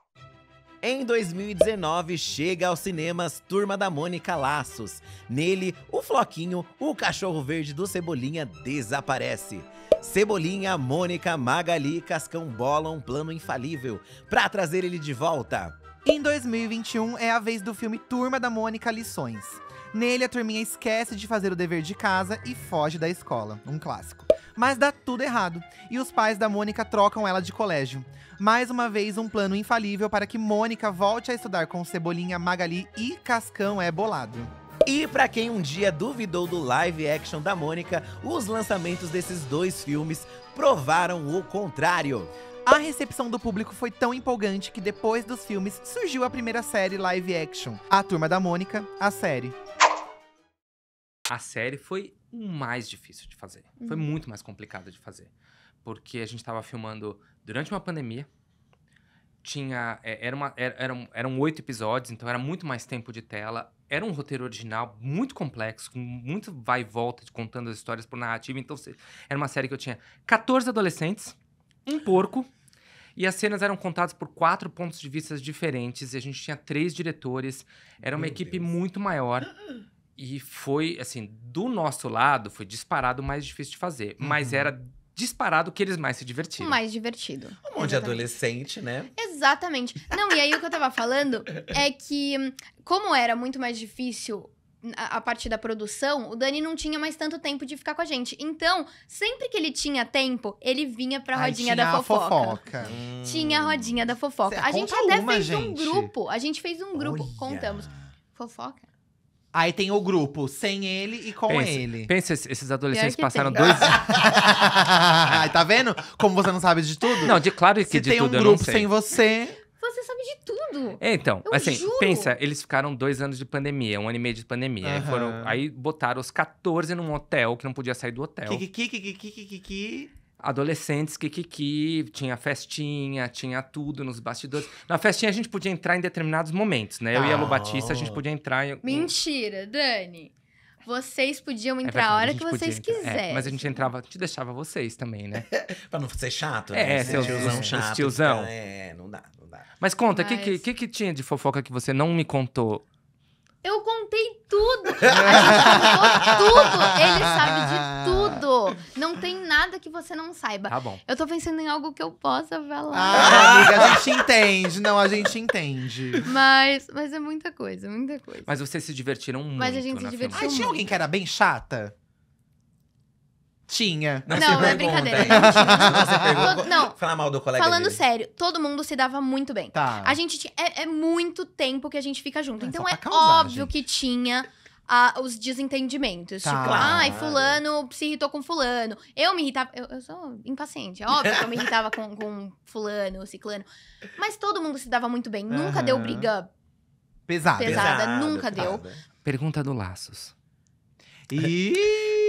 Em 2019, chega aos cinemas Turma da Mônica Laços. Nele, o Floquinho, o cachorro verde do Cebolinha, desaparece. Cebolinha, Mônica, Magali e Cascão bolam um plano infalível para trazer ele de volta. Em 2021 é a vez do filme Turma da Mônica Lições. Nele, a turminha esquece de fazer o dever de casa e foge da escola. Um clássico. Mas dá tudo errado, e os pais da Mônica trocam ela de colégio. Mais uma vez, um plano infalível para que Mônica volte a estudar com Cebolinha, Magali e Cascão é bolado. E para quem um dia duvidou do live action da Mônica, os lançamentos desses dois filmes provaram o contrário. A recepção do público foi tão empolgante que depois dos filmes surgiu a primeira série live action, A Turma da Mônica, a série. A série foi o mais difícil de fazer. Uhum. Foi muito mais complicado de fazer. Porque a gente estava filmando durante uma pandemia. Tinha. É, era uma, era, eram, eram oito episódios, então era muito mais tempo de tela. Era um roteiro original, muito complexo, com muito vai e volta, de, contando as histórias por narrativa. Então, era uma série que eu tinha 14 adolescentes, um porco. E as cenas eram contadas por quatro pontos de vista diferentes. E a gente tinha três diretores. Era uma Meu equipe Deus. muito maior. (laughs) E foi, assim, do nosso lado, foi disparado mais difícil de fazer. Uhum. Mas era disparado que eles mais se divertiram. Mais divertido. Um monte de adolescente, né? Exatamente. Não, e aí o que eu tava falando é que, como era muito mais difícil a, a da produção, o Dani não tinha mais tanto tempo de ficar com a gente. Então, sempre que ele tinha tempo, ele vinha pra Ai, rodinha da fofoca. fofoca. Hum. Tinha a rodinha da é fofoca. Cê, a gente até uma, fez gente. um grupo. A gente fez um grupo, Olha. contamos. Fofoca? Aí tem o grupo sem ele e com ele. Pensa, esses adolescentes passaram tem. dois. (laughs) Ai, tá vendo? Como você não sabe de tudo? Não, de claro que Se de tem um grupo sem você. Você sabe de tudo. É, então, eu assim, juro. pensa, eles ficaram dois anos de pandemia, um ano e meio de pandemia. Uhum. Aí, foram, aí botaram os 14 num hotel que não podia sair do hotel. Que, que, que, que, que, que, que, adolescentes que, que, que tinha festinha, tinha tudo nos bastidores. Na festinha a gente podia entrar em determinados momentos, né? Eu ah. e a Lu ah. Batista a gente podia entrar em... Mentira, Dani. Vocês podiam é entrar é a hora a que vocês quisessem. É, mas a gente entrava, te deixava vocês também, né? (laughs) pra não ser chato, né? É, seu tiozão chato. Tiozão. é, não dá, não dá. Mas conta, o mas... que, que, que tinha de fofoca que você não me contou? Eu contei tudo. A gente contou tudo. Ele sabe de tudo. Não tem nada que você não saiba. Tá bom. Eu tô pensando em algo que eu possa falar. Ah, amiga, a gente entende. Não, a gente entende. Mas, mas é muita coisa, muita coisa. Mas vocês se divertiram muito. Mas a gente se divertiu. Mas tinha alguém que era bem chata? Tinha. Não, não, não é brincadeira. Gente. não. Falar mal do colega. Falando dele. sério, todo mundo se dava muito bem. Tá. A gente tinha. É, é muito tempo que a gente fica junto. É, então é causar, óbvio gente. que tinha. os desentendimentos. Tá. Tipo, ai, e fulano se irritou com fulano. Eu me irritava. Eu, eu sou impaciente. É óbvio que eu me (laughs) irritava com, com fulano, ciclano. Mas todo mundo se dava muito bem. Nunca uhum. deu briga pesada. Pesada, pesada nunca pesada. deu. Pergunta do Laços. E...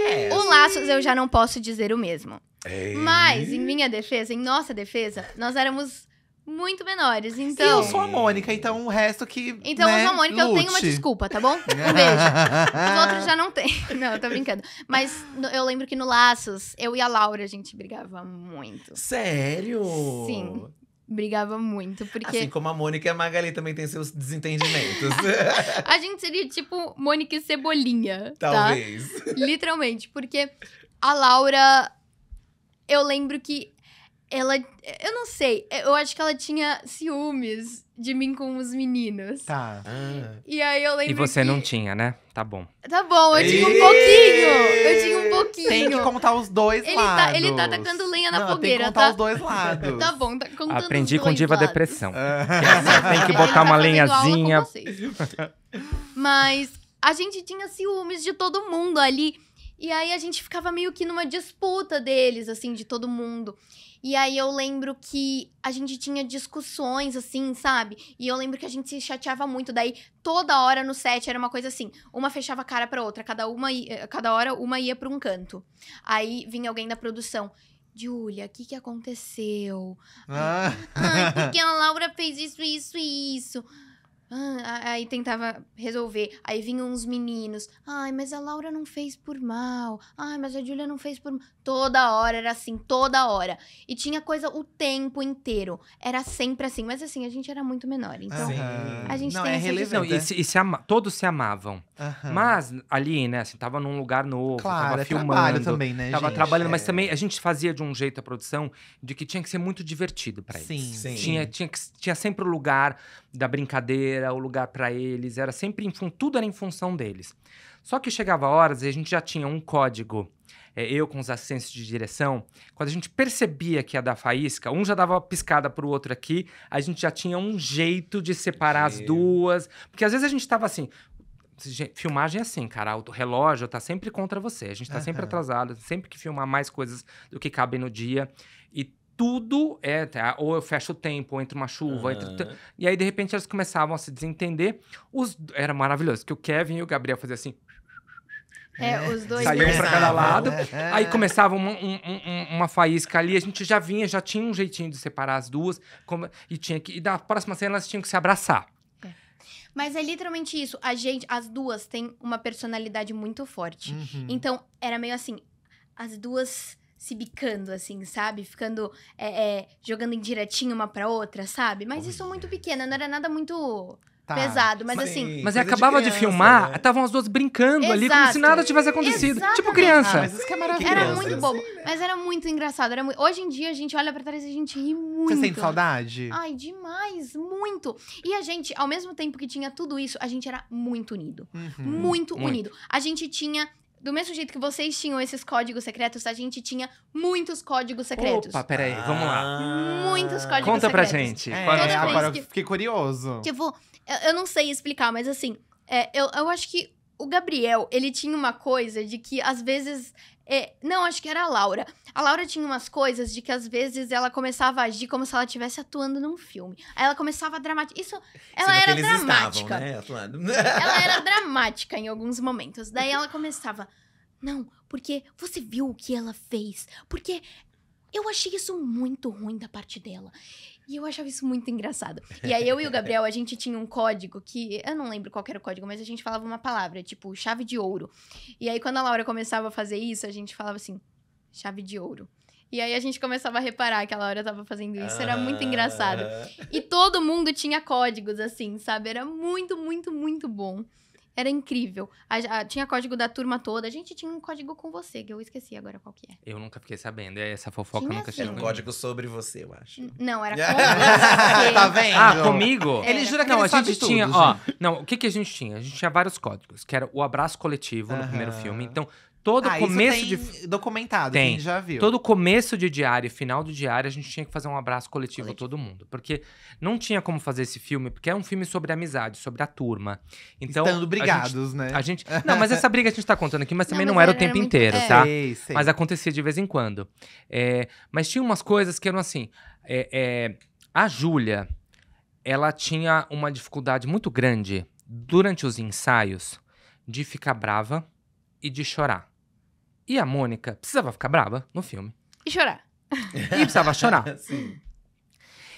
É. é. O Laços eu já não posso dizer o mesmo. É. Mas, em minha defesa, em nossa defesa, nós éramos muito menores, então... E eu então sou a Mônica, então o resto que, Então né, eu sou a Mônica, lute. eu tenho uma desculpa, tá bom? Um beijo. Os outros já não (laughs) tem. (laughs) Não, eu tô brincando. Mas eu lembro que no Laços, eu e a Laura, a gente brigava muito. Sério? Sim brigava muito, porque... Assim como a Mônica e a Magali também têm seus desentendimentos. (laughs) a gente seria tipo Mônica e Cebolinha, tá? Talvez. Tá? Literalmente, porque a Laura... Eu lembro que ela... Eu não sei, eu acho que ela tinha ciúmes de mim com os meninos. Tá. Ah. E aí eu lembro. E você que... não tinha, né? Tá bom. Tá bom, eu tinha um pouquinho. Eu tinha um pouquinho. Tem que contar os dois ele lados. Tá, ele tá tacando lenha na não, fogueira, tem que contar tá? os dois lados. Tá bom, tá contando Aprendi com diva lados. depressão. (laughs) tem que tá botar uma lenhazinha. Mas a gente tinha ciúmes de todo mundo ali. E aí a gente ficava meio que numa disputa deles, assim, de todo mundo. E aí eu lembro que a gente tinha discussões, assim, sabe? E eu lembro que a gente se chateava muito. Daí, toda hora no set era uma coisa assim: uma fechava a cara pra outra, cada, uma eh, cada hora uma ia pra um canto. Aí vinha alguém da produção. Júlia, o que, que aconteceu? Ah. Ai, porque a (laughs) Laura fez isso, isso e isso. Ah, aí tentava resolver. Aí vinham uns meninos. Ai, mas a Laura não fez por mal. Ai, mas a Julia não fez por mal. Toda hora era assim, toda hora. E tinha coisa o tempo inteiro. Era sempre assim. Mas assim, a gente era muito menor. Então, uhum. a gente não, tem... É relevante. Não, e, se, e se ama... todos se amavam. Uhum. Mas ali, né, assim, tava num lugar novo. Claro, tava é filmando. também, né, Tava gente? trabalhando. É. Mas também a gente fazia de um jeito a produção de que tinha que ser muito divertido pra eles. Sim, sim. Tinha, tinha, que, tinha sempre o lugar da brincadeira era o lugar para eles, era sempre em tudo era em função deles. Só que chegava horas e a gente já tinha um código. É, eu com os assistentes de direção, quando a gente percebia que ia dar faísca, um já dava uma piscada pro outro aqui, a gente já tinha um jeito de separar Sim. as duas. Porque às vezes a gente tava assim, filmagem é assim, cara. O relógio tá sempre contra você. A gente tá uhum. sempre atrasado, sempre que filmar mais coisas do que cabem no dia. E tudo é tá, ou eu fecho o tempo ou entre uma chuva uhum. e aí de repente eles começavam a se desentender os era maravilhoso que o Kevin e o Gabriel faziam assim é, os dois saíam para cada lado. É, é, é. Aí começava uma, um, um, uma faísca ali, a gente já vinha, já tinha um jeitinho de separar as duas, como, e tinha que e da próxima cena elas tinham que se abraçar. É. Mas é literalmente isso. A gente, as duas têm uma personalidade muito forte. Uhum. Então, era meio assim, as duas se bicando, assim, sabe? Ficando é, é, jogando indiretinho uma pra outra, sabe? Mas Olha. isso muito pequena, não era nada muito. Tá. Pesado, mas assim. Mas é acabava de, criança, de filmar, né? estavam né? as duas brincando Exato. ali, como se nada tivesse acontecido. Tipo Exatamente. Tipo criança. Ah, mas isso que é maravilhoso. Era muito é bobo. Assim, né? Mas era muito engraçado. Era Hoje em dia a gente olha pra trás e a gente ri muito. Você sente saudade? Ai, demais, muito. E a gente, ao mesmo tempo que tinha tudo isso, a gente era muito unido. Uhum. Muito, muito unido. A gente tinha do mesmo jeito que vocês tinham esses códigos secretos, a gente tinha muitos códigos secretos. Opa, peraí, vamos lá. Ah. Muitos códigos Conta secretos. Conta pra gente. É, é, agora que, eu fiquei curioso. Tipo, eu, eu, não sei explicar, mas assim, é, eu, eu acho que o Gabriel, ele tinha uma coisa de que às vezes. É... não, acho que era a Laura. A Laura tinha umas coisas de que às vezes ela começava a agir como se ela estivesse atuando num filme. Aí ela começava a dramatizar. Isso. Ela Sendo era dramática. Estavam, né? ela (laughs) era dramática em alguns momentos. Daí ela começava. Não, porque você viu o que ela fez. Porque eu achei isso muito ruim da parte dela. E eu achava isso muito engraçado. E aí eu e o Gabriel, a gente tinha um código que. Eu não lembro qual era o código, mas a gente falava uma palavra, tipo chave de ouro. E aí quando a Laura começava a fazer isso, a gente falava assim: chave de ouro. E aí a gente começava a reparar que a Laura tava fazendo isso. Era muito engraçado. Ah. E todo mundo tinha códigos, assim, sabe? Era muito, muito, muito bom era incrível. A, a, tinha código da turma toda. A gente tinha um código com você, que eu esqueci agora qual que é. Eu nunca fiquei sabendo. Essa fofoca tinha nunca assim. chegou. Era um código sobre você, eu acho. N não, era (laughs) tá com Tá vendo? Ah, comigo? Ele jura que não, ele a gente tinha, ó. Não, o que, que a gente tinha? A gente tinha vários códigos, que era o abraço coletivo no primeiro filme. Então, Todo ah, começo de documentado, tem. quem já viu. Todo começo de diário e final de diário, a gente tinha que fazer um abraço coletivo, coletivo, a todo mundo. Porque não tinha como fazer esse filme, porque é um filme sobre amizade, sobre a turma. Então, Estando brigados, gente, né? A gente. Não, mas essa briga a gente tá contando aqui, mas também não, mas não era, era, o é tempo era muito... inteiro, é. tá? Sei, sei. Mas acontecia de vez em quando. É, mas tinha umas coisas que eram assim. É, é a Júlia, ela tinha uma dificuldade muito grande durante os ensaios de ficar brava e de chorar. E a Mônica precisava ficar brava no filme. E chorar. E precisava chorar. (laughs) Sim.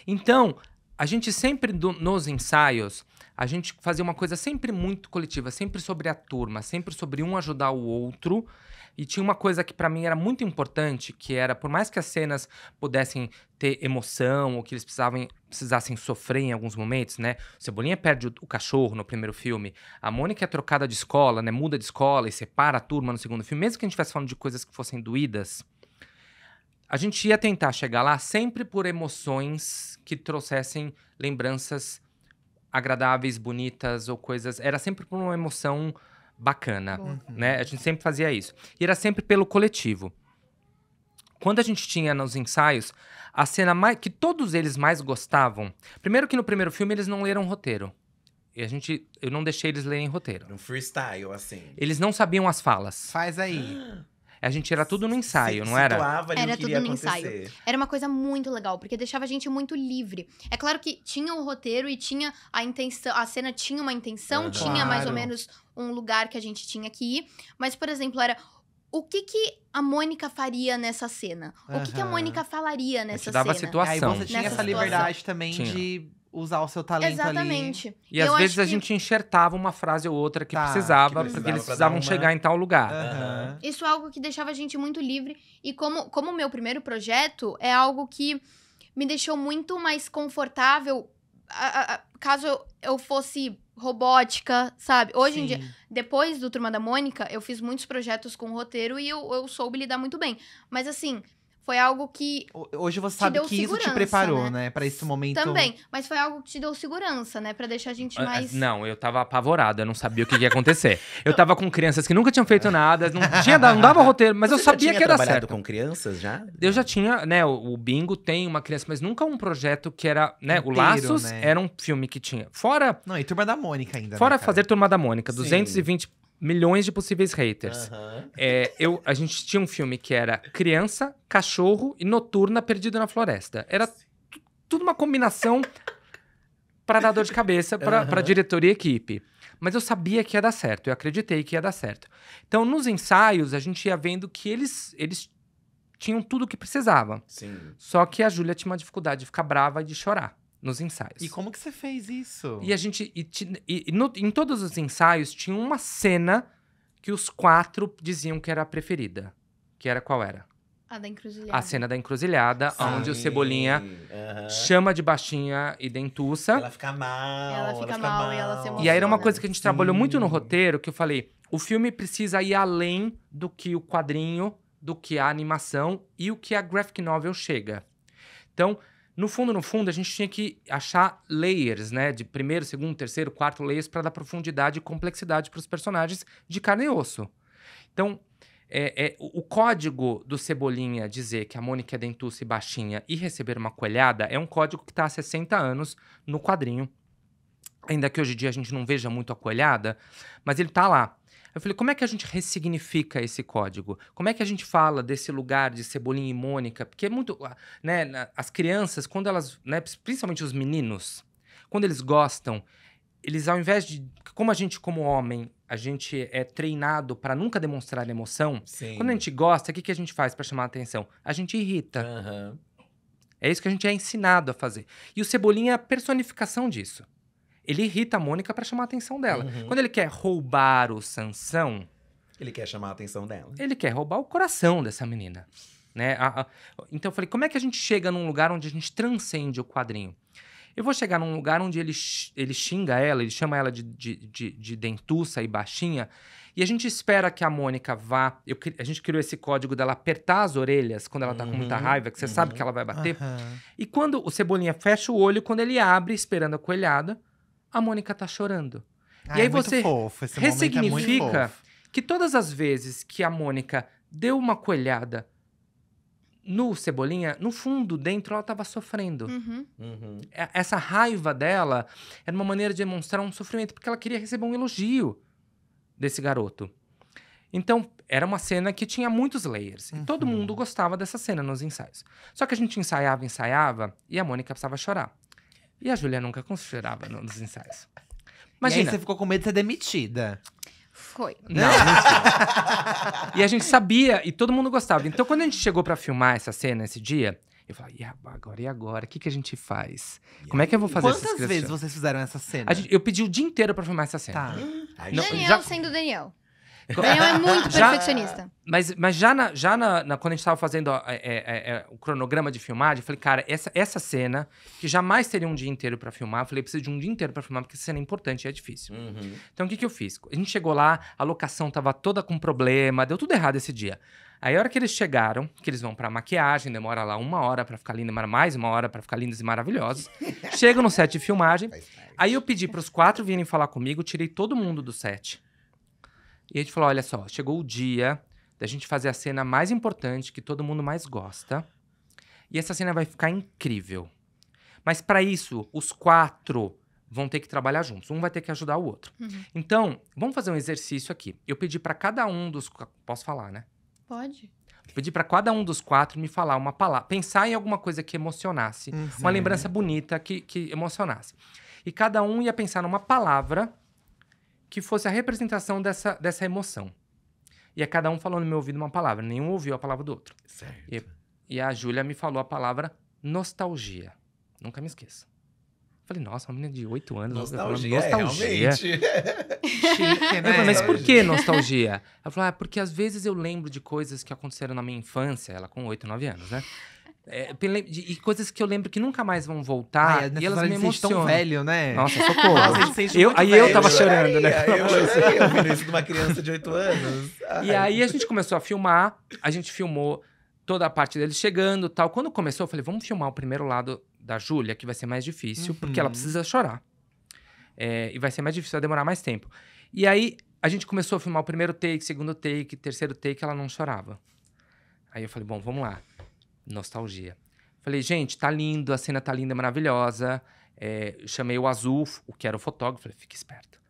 Então, a gente sempre, do, nos ensaios, a gente fazia uma coisa sempre muito coletiva, sempre sobre a turma, sempre sobre um ajudar o outro. E tinha uma coisa que para mim era muito importante, que era, por mais que as cenas pudessem ter emoção, ou que eles precisavam, precisassem sofrer em alguns momentos, né? O Cebolinha perde o, o, cachorro no primeiro filme, a Mônica é trocada de escola, né? Muda de escola e separa a turma no segundo filme. Mesmo que a gente estivesse falando de coisas que fossem doídas, a gente ia tentar chegar lá sempre por emoções que trouxessem lembranças agradáveis, bonitas ou coisas. Era sempre por uma emoção bacana, uhum. né? A gente sempre fazia isso. E era sempre pelo coletivo. Quando a gente tinha nos ensaios, a cena mais, que todos eles mais gostavam... Primeiro que no primeiro filme eles não leram roteiro. E a gente... Eu não deixei eles lerem roteiro. Um freestyle, assim. Eles não sabiam as falas. Faz aí. Ah. A gente era tudo no ensaio, se, não era? Ali era tudo no ensaio. Era uma coisa muito legal, porque deixava a gente muito livre. É claro que tinha o um roteiro e tinha a intenção, a cena tinha uma intenção, tinha claro. mais ou menos um lugar que a gente tinha que ir, mas por exemplo, era o que que a Mônica faria nessa cena? Uhum. O que, que a Mônica falaria nessa cena? Dava a situação. Aí você tinha nessa essa situação. liberdade também tinha. de usar o seu talento Exatamente. ali. E às vezes a que... gente enxertava uma frase ou outra que, tá, precisava, que precisava, porque eles precisavam uma... chegar em tal lugar. Uhum. Isso é algo que deixava a gente muito livre. E como, como o meu primeiro projeto, é algo que me deixou muito mais confortável a, a, caso eu, eu fosse robótica, sabe? Hoje Sim. em dia, depois do Turma da Mônica, eu fiz muitos projetos com roteiro e eu, eu soube lidar muito bem. Mas assim foi algo que. Hoje você sabe que isso te preparou, né? né? Pra esse momento. Também, mas foi algo que te deu segurança, né? Pra deixar a gente ah, mais. Não, eu tava apavorado, eu não sabia o que ia acontecer. (laughs) eu tava com crianças que nunca tinham feito nada, não, (laughs) tinha, não dava roteiro, mas você eu sabia já tinha que era certo. com crianças já? Eu já tinha, né? O, o, Bingo tem uma criança, mas nunca um projeto que era. né? Inteiro, o Laços né? era um filme que tinha. Fora. Não, e Turma da Mônica ainda. Fora né, fazer Turma da Mônica, Sim. 220 milhões de possíveis haters. Uhum. É, eu, a gente tinha um filme que era criança, cachorro e noturna perdido na floresta. Era tudo uma combinação para dar dor de cabeça para uhum. diretoria e equipe. Mas eu sabia que ia dar certo, eu acreditei que ia dar certo. Então, nos ensaios, a gente ia vendo que eles, eles tinham tudo o que precisava. Sim. Só que a Júlia tinha uma dificuldade de ficar brava e de chorar nos ensaios. E como que você fez isso? E a gente. E, e no, em todos os ensaios tinha uma cena que os quatro diziam que era a preferida. Que era qual era? A da encruzilhada. A cena da encruzilhada, Sim. onde o Cebolinha uhum. chama de baixinha e dentuça. Ela fica mal. Ela fica, ela mal, fica mal, e ela se emociona. E aí era uma coisa que a gente Sim. trabalhou muito no roteiro, que eu falei, o filme precisa ir além do que o quadrinho, do que a animação e o que a graphic novel chega. Então, no fundo, no fundo, a gente tinha que achar layers, né? De primeiro, segundo, terceiro, quarto layers para dar profundidade e complexidade para os personagens de carne e osso. Então, é, é, o, código do Cebolinha dizer que a Mônica é dentuça e baixinha e receber uma colhada é um código que está há 60 anos no quadrinho. Ainda que hoje em dia a gente não veja muito a colhada mas ele está lá. Eu falei, como é que a gente ressignifica esse código? Como é que a gente fala desse lugar de Cebolinha e Mônica? Porque é muito. Ah, né, as crianças, quando elas. Né, principalmente os meninos, quando eles gostam, eles ao invés de. Como a gente, como homem, a gente é treinado para nunca demonstrar emoção, Sim. quando a gente gosta, o que, que a gente faz para chamar a atenção? A gente irrita. Uhum. É isso que a gente é ensinado a fazer. E o Cebolinha é a personificação disso. Ele irrita a Mônica para chamar a atenção dela. Uhum. Quando ele quer roubar o Sansão. Ele quer chamar a atenção dela. Ele quer roubar o coração dessa menina. Né? A, a... Então eu falei, como é que a gente chega num lugar onde a gente transcende o quadrinho? Eu vou chegar num lugar onde ele, ele xinga ela, ele chama ela de, de, de, de dentuça e baixinha, e a gente espera que a Mônica vá. Eu, a gente criou esse código dela apertar as orelhas quando ela tá com muita uhum. raiva, que você uhum. sabe que ela vai bater. Uhum. E quando o Cebolinha fecha o olho, quando ele abre, esperando a coelhada, a Mônica tá chorando. Ah, e aí é você fofo, é ressignifica é que todas as vezes que a Mônica deu uma colhada no Cebolinha, no fundo, dentro, ela tava sofrendo. Uhum. Uhum. É, essa raiva dela era uma maneira de demonstrar um sofrimento, porque ela queria receber um elogio desse garoto. Então, era uma cena que tinha muitos layers. Uhum. E todo uhum. mundo gostava dessa cena nos ensaios. Só que a gente ensaiava, ensaiava, e a Mônica precisava chorar. E a Júlia nunca considerava nos ensaios. Imagina. você ficou com medo de ser demitida. Foi. Não, e a gente sabia, e todo mundo gostava. Então, quando a gente chegou para filmar essa cena esse dia, eu falei, e agora? E agora? O que, que a gente faz? Como é que eu vou fazer essa Quantas vezes vocês fizeram essa cena? Gente, eu pedi o dia inteiro pra filmar essa cena. Tá. não, Daniel já... sendo Daniel. Daniel é, é muito (laughs) perfeccionista. mas, mas já, na, já na, na quando a gente estava fazendo ó, é é, é, é, o cronograma de filmagem, eu falei, cara, essa, essa cena, que jamais teria um dia inteiro para filmar, eu falei, preciso de um dia inteiro para filmar, porque essa cena é importante e é difícil. Uhum. Então, o que, que eu fiz? A gente chegou lá, a locação tava toda com problema, deu tudo errado esse dia. Aí a hora que eles chegaram, que eles vão pra maquiagem, demora lá uma hora para ficar linda, mais uma hora para ficar lindos e maravilhosos. (laughs) Chegam no set de filmagem. Aí eu pedi para os quatro virem falar comigo, tirei todo mundo do set. E a gente falou: olha só, chegou o dia da gente fazer a cena mais importante, que todo mundo mais gosta. E essa cena vai ficar incrível. Mas para isso, os quatro vão ter que trabalhar juntos. Um vai ter que ajudar o outro. Uhum. Então, vamos fazer um exercício aqui. Eu pedi para cada um dos. Posso falar, né? Pode. pedi para cada um dos quatro me falar uma palavra, pensar em alguma coisa que emocionasse, uhum. uma lembrança bonita que, que emocionasse. E cada um ia pensar numa palavra que fosse a representação dessa, dessa emoção. E é cada um falando no meu ouvido uma palavra, nenhum ouviu a palavra do outro. Certo. E, e a Júlia me falou a palavra nostalgia. Nunca me esqueço. Falei, nossa, uma menina de 8 anos. Nostalgia, tá falando, nostalgia. É, Chique, né? falei, mas por que nostalgia? Ela falou, ah, porque às vezes eu lembro de coisas que aconteceram na minha infância, ela com 8, 9 anos, né? É, e coisas que eu lembro que nunca mais vão voltar. Ah, e elas me emocionam. Tão velho, né? Nossa, (laughs) socorro. Nossa, eu, aí velho. eu tava eu chorando, né? Eu choraria (laughs) ouvindo isso de uma criança de 8 anos. Ai. E aí a gente começou a filmar. A gente filmou toda a parte deles chegando tal. Quando começou, eu falei, vamos filmar o primeiro lado da Júlia, que vai ser mais difícil, uhum. porque ela uhum. precisa chorar. É, e vai ser mais difícil, vai demorar mais tempo. E aí a gente começou a filmar o primeiro take, segundo take, terceiro take, ela não chorava. Aí eu falei, bom, vamos lá. Nostalgia. Falei, gente, tá lindo, a cena tá linda, maravilhosa. É, chamei o Azul, o que era o fotógrafo, falei, fica esperto.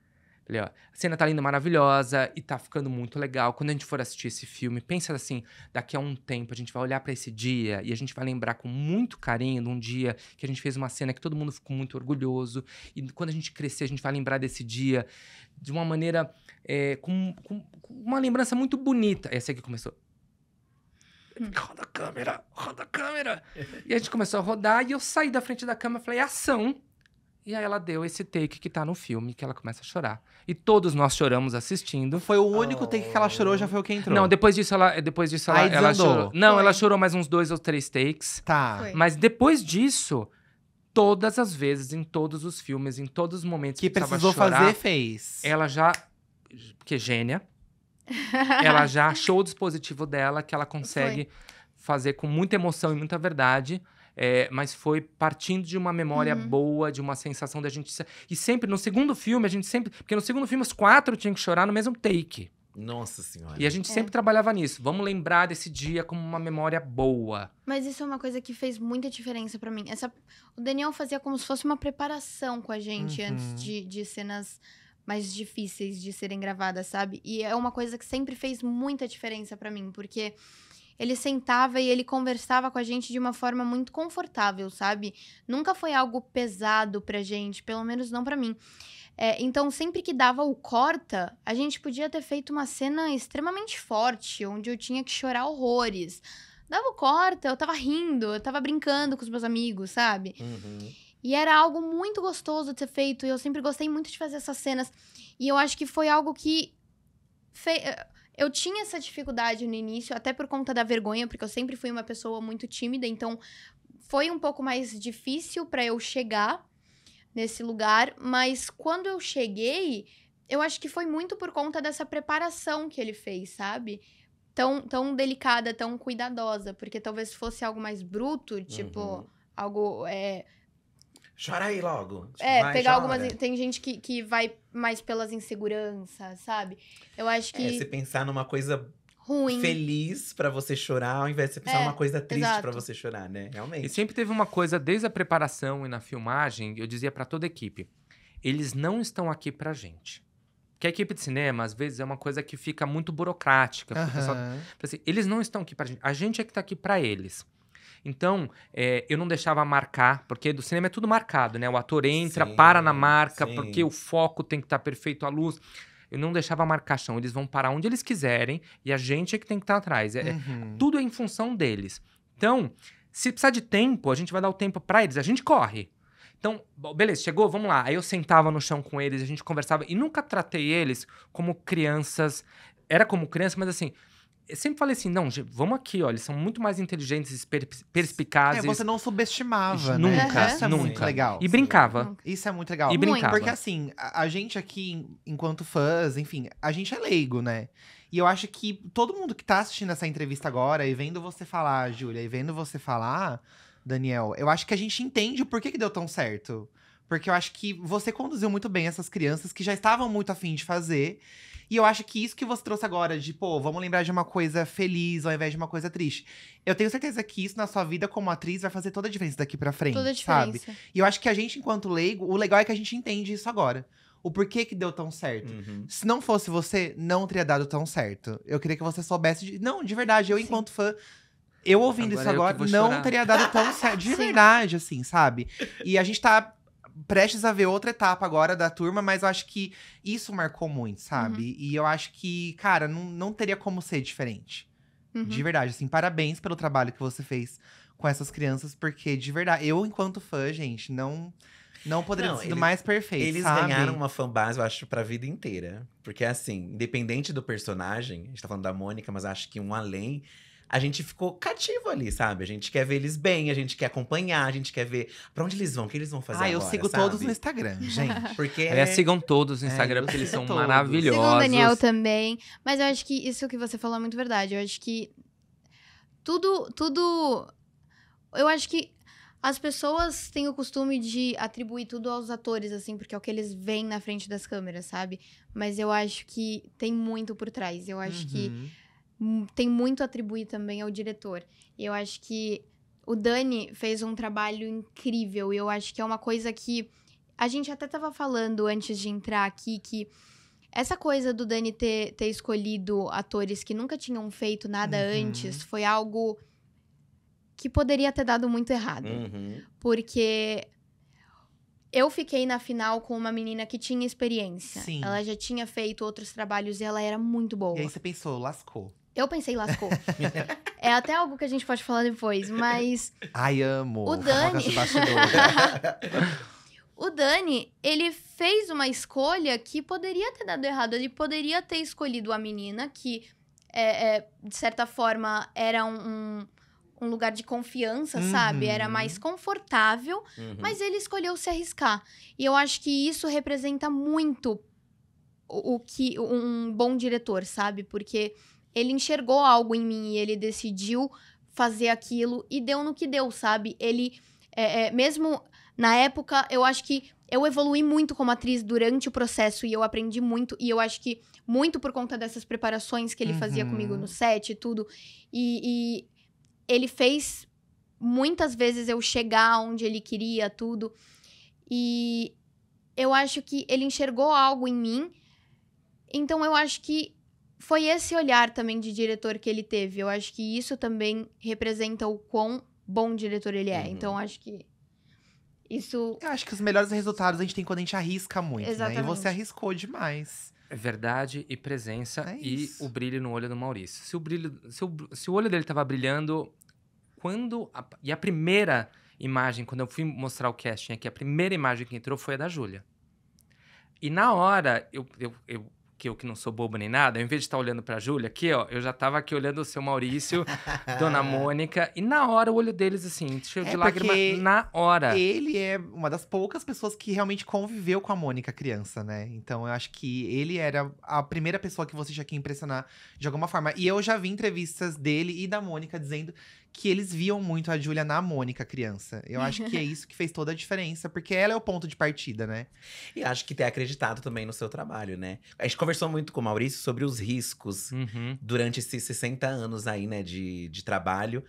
Falei, ó, a cena tá linda, maravilhosa e tá ficando muito legal. Quando a gente for assistir esse filme, pensa assim, daqui a um tempo a gente vai olhar para esse dia e a gente vai lembrar com muito carinho de um dia que a gente fez uma cena que todo mundo ficou muito orgulhoso. E quando a gente crescer, a gente vai lembrar desse dia de uma maneira, é, com, com, com uma lembrança muito bonita. Essa aqui começou. Roda a câmera, roda a câmera. e a gente começou a rodar e eu saí da frente da câmera e falei, ação. E aí ela deu esse take que tá no filme, que ela começa a chorar. E todos nós choramos assistindo. Foi o único oh. take que ela oh. chorou, já foi o que entrou. Não, depois disso ela, depois disso ela, ela chorou. Não, foi. ela chorou mais uns dois ou três takes. Tá. Foi. Mas depois disso, todas as vezes, em todos os filmes, em todos os momentos que, que precisou chorar, fazer, fez. Ela já que gênia ela (laughs) já achou o dispositivo dela que ela consegue foi. fazer com muita emoção e muita verdade. É, mas foi partindo de uma memória uhum. boa, de uma sensação da gente. E sempre, no segundo filme, a gente sempre. Porque no segundo filme, os quatro tinham que chorar no mesmo take. Nossa senhora. E a gente é. sempre trabalhava nisso. Vamos lembrar desse dia como uma memória boa. Mas isso é uma coisa que fez muita diferença para mim. Essa, o Daniel fazia como se fosse uma preparação com a gente uhum. antes de, de cenas mais difíceis de serem gravadas, sabe? E é uma coisa que sempre fez muita diferença para mim, porque ele sentava e ele conversava com a gente de uma forma muito confortável, sabe? Nunca foi algo pesado pra gente, pelo menos não pra mim. É, então, sempre que dava o corta, a gente podia ter feito uma cena extremamente forte, onde eu tinha que chorar horrores. Dava o corta, eu tava rindo, eu tava brincando com os meus amigos, sabe? Uhum. E era algo muito gostoso de ser feito. E eu sempre gostei muito de fazer essas cenas. E eu acho que foi algo que. Fe... Eh, eu tinha essa dificuldade no início, até por conta da vergonha, porque eu sempre fui uma pessoa muito tímida. Então foi um pouco mais difícil para eu chegar nesse lugar. Mas quando eu cheguei, eu acho que foi muito por conta dessa preparação que ele fez, sabe? Tão, tão delicada, tão cuidadosa. Porque talvez fosse algo mais bruto, tipo, uhum. algo. É chora aí logo. Tipo, é, vai, pegar chora. algumas. Tem gente que, que vai mais pelas inseguranças, sabe? Eu acho é, que. É, você pensar numa coisa ruim. Feliz para você chorar, ao invés de você pensar é, coisa triste para você chorar, né? Realmente. E sempre teve uma coisa, desde a preparação e na filmagem, eu dizia para toda a equipe: eles não estão aqui pra gente. Que a equipe de cinema, às vezes, é uma coisa que fica muito burocrática. Uhum. Pessoal, tipo assim, eles não estão aqui pra gente. A gente é que tá aqui para eles. Então, é, eu não deixava marcar, porque do cinema é tudo marcado, né? O ator entra, sim, para na marca, sim. porque o foco tem que estar tá perfeito, a luz. Eu não deixava marcar chão, eles vão parar onde eles quiserem e a gente é que tem que estar tá atrás. É, é, uhum. Tudo é em função deles. Então, se precisar de tempo, a gente vai dar o tempo para eles, a gente corre. Então, beleza, chegou, vamos lá. Aí eu sentava no chão com eles, a gente conversava e nunca tratei eles como crianças. Era como criança, mas assim, eu sempre falei assim, não, vamos aqui, olha eles são muito mais inteligentes, perspicazes. É, você não subestimava, nunca, né? Nunca, Isso é nunca. muito legal. E brincava. Isso é muito legal. E brincava. Porque assim, a, a gente aqui, enquanto fãs, enfim, a gente é leigo, né? E eu acho que todo mundo que tá assistindo essa entrevista agora e vendo você falar, Júlia, e vendo você falar, Daniel, eu acho que a gente entende o porquê que deu tão certo. Porque eu acho que você conduziu muito bem essas crianças que já estavam muito afim de fazer. E eu acho que isso que você trouxe agora, de pô, vamos lembrar de uma coisa feliz ao invés de uma coisa triste. Eu tenho certeza que isso na sua vida como atriz vai fazer toda a diferença daqui para frente, toda a diferença. sabe? E eu acho que a gente, enquanto leigo, o legal é que a gente entende isso agora o porquê que deu tão certo. Uhum. Se não fosse você, não teria dado tão certo. Eu queria que você soubesse. De... Não, de verdade, eu, Sim. enquanto fã. Eu ouvindo agora isso agora, não chorar. teria dado tão certo. De (laughs) Sim. verdade, assim, sabe? E a gente tá prestes a ver outra etapa agora da turma, mas eu acho que isso marcou muito, sabe? Uhum. E eu acho que, cara, não, não teria como ser diferente. Uhum. De verdade, assim, parabéns pelo trabalho que você fez com essas crianças, porque de verdade, eu, enquanto fã, gente, não. Não poderia não, ter sido eles, mais perfeito. Eles sabe? ganharam uma fanbase, eu acho, pra vida inteira. Porque, assim, independente do personagem, a gente tá falando da Mônica, mas acho que um além a gente ficou cativo ali, sabe? A gente quer ver eles bem, a gente quer acompanhar, a gente quer ver pra onde eles vão, o que eles vão fazer. Ah, agora, eu sigo sabe? todos no Instagram, gente. (laughs) Porque. Aliás, é- sigam todos no é, Instagram, é, porque eles (laughs) são todos. maravilhosos. Sigam o Daniel também. Mas eu acho que isso que você falou é muito verdade. Eu acho que tudo. tudo... Eu acho que as pessoas têm o costume de atribuir tudo aos atores, assim, porque é o que eles veem na frente das câmeras, sabe? Mas eu acho que tem muito por trás. Eu acho uhum. que tem muito a atribuir também ao diretor. E eu acho que o Dani fez um trabalho incrível. E eu acho que é uma coisa que a gente até estava falando antes de entrar aqui que essa coisa do Dani ter, ter escolhido atores que nunca tinham feito nada uhum. antes foi algo que poderia ter dado muito errado. Uhum. Porque eu fiquei na final com uma menina que tinha experiência. Sim. Ela já tinha feito outros trabalhos e ela era muito boa. E aí você pensou, lascou. Eu pensei lascou. (laughs) é até algo que a gente pode falar depois, mas. Ai, amo. O Dani. (laughs) o Dani, ele fez uma escolha que poderia ter dado errado. Ele poderia ter escolhido a menina, que, é, é, de certa forma, era um, um lugar de confiança, uhum. sabe? Era mais confortável, uhum. mas ele escolheu se arriscar. E eu acho que isso representa muito o, o que um bom diretor, sabe? Porque ele enxergou algo em mim e ele decidiu fazer aquilo e deu no que deu, sabe? Ele, é, é, mesmo na época, eu acho que eu evolui muito como atriz durante o processo e eu aprendi muito. E eu acho que muito por conta dessas preparações que ele uhum. fazia comigo uhum. no set e tudo. E, e ele fez muitas vezes eu chegar onde ele queria, tudo. E eu acho que ele enxergou algo em mim. Então eu acho que foi esse olhar também de diretor que ele teve. Eu acho que isso também representa o quão bom diretor ele é. Uhum. Então, acho que isso. Eu acho que os melhores resultados a gente tem quando a gente arrisca muito, Exatamente. né? E você arriscou demais. É verdade e presença é e o brilho no olho do Maurício. Se o, brilho, se o, se o olho dele estava brilhando, quando. A, e a primeira imagem, quando eu fui mostrar o casting aqui, a primeira imagem que entrou foi a da Júlia. E na hora, eu, eu, eu que eu que não sou bobo nem nada, ao invés de estar tá olhando pra Júlia aqui, ó, eu já tava aqui olhando o seu Maurício, (laughs) Dona Mônica, e na hora o olho deles, assim, cheio é de lágrima, na hora. Ele é uma das poucas pessoas que realmente conviveu com a Mônica criança, né? Então eu acho que ele era a primeira pessoa que você já quer impressionar de alguma forma. E eu já vi entrevistas dele e da Mônica dizendo que eles viam muito a Júlia na Mônica criança. Eu acho que é (laughs) isso que fez toda a diferença, porque ela é o ponto de partida, né? E acho que ter acreditado também no seu trabalho, né? A gente conversou muito com o Maurício sobre os riscos uhum. durante esses 60 anos aí, né, de, de trabalho.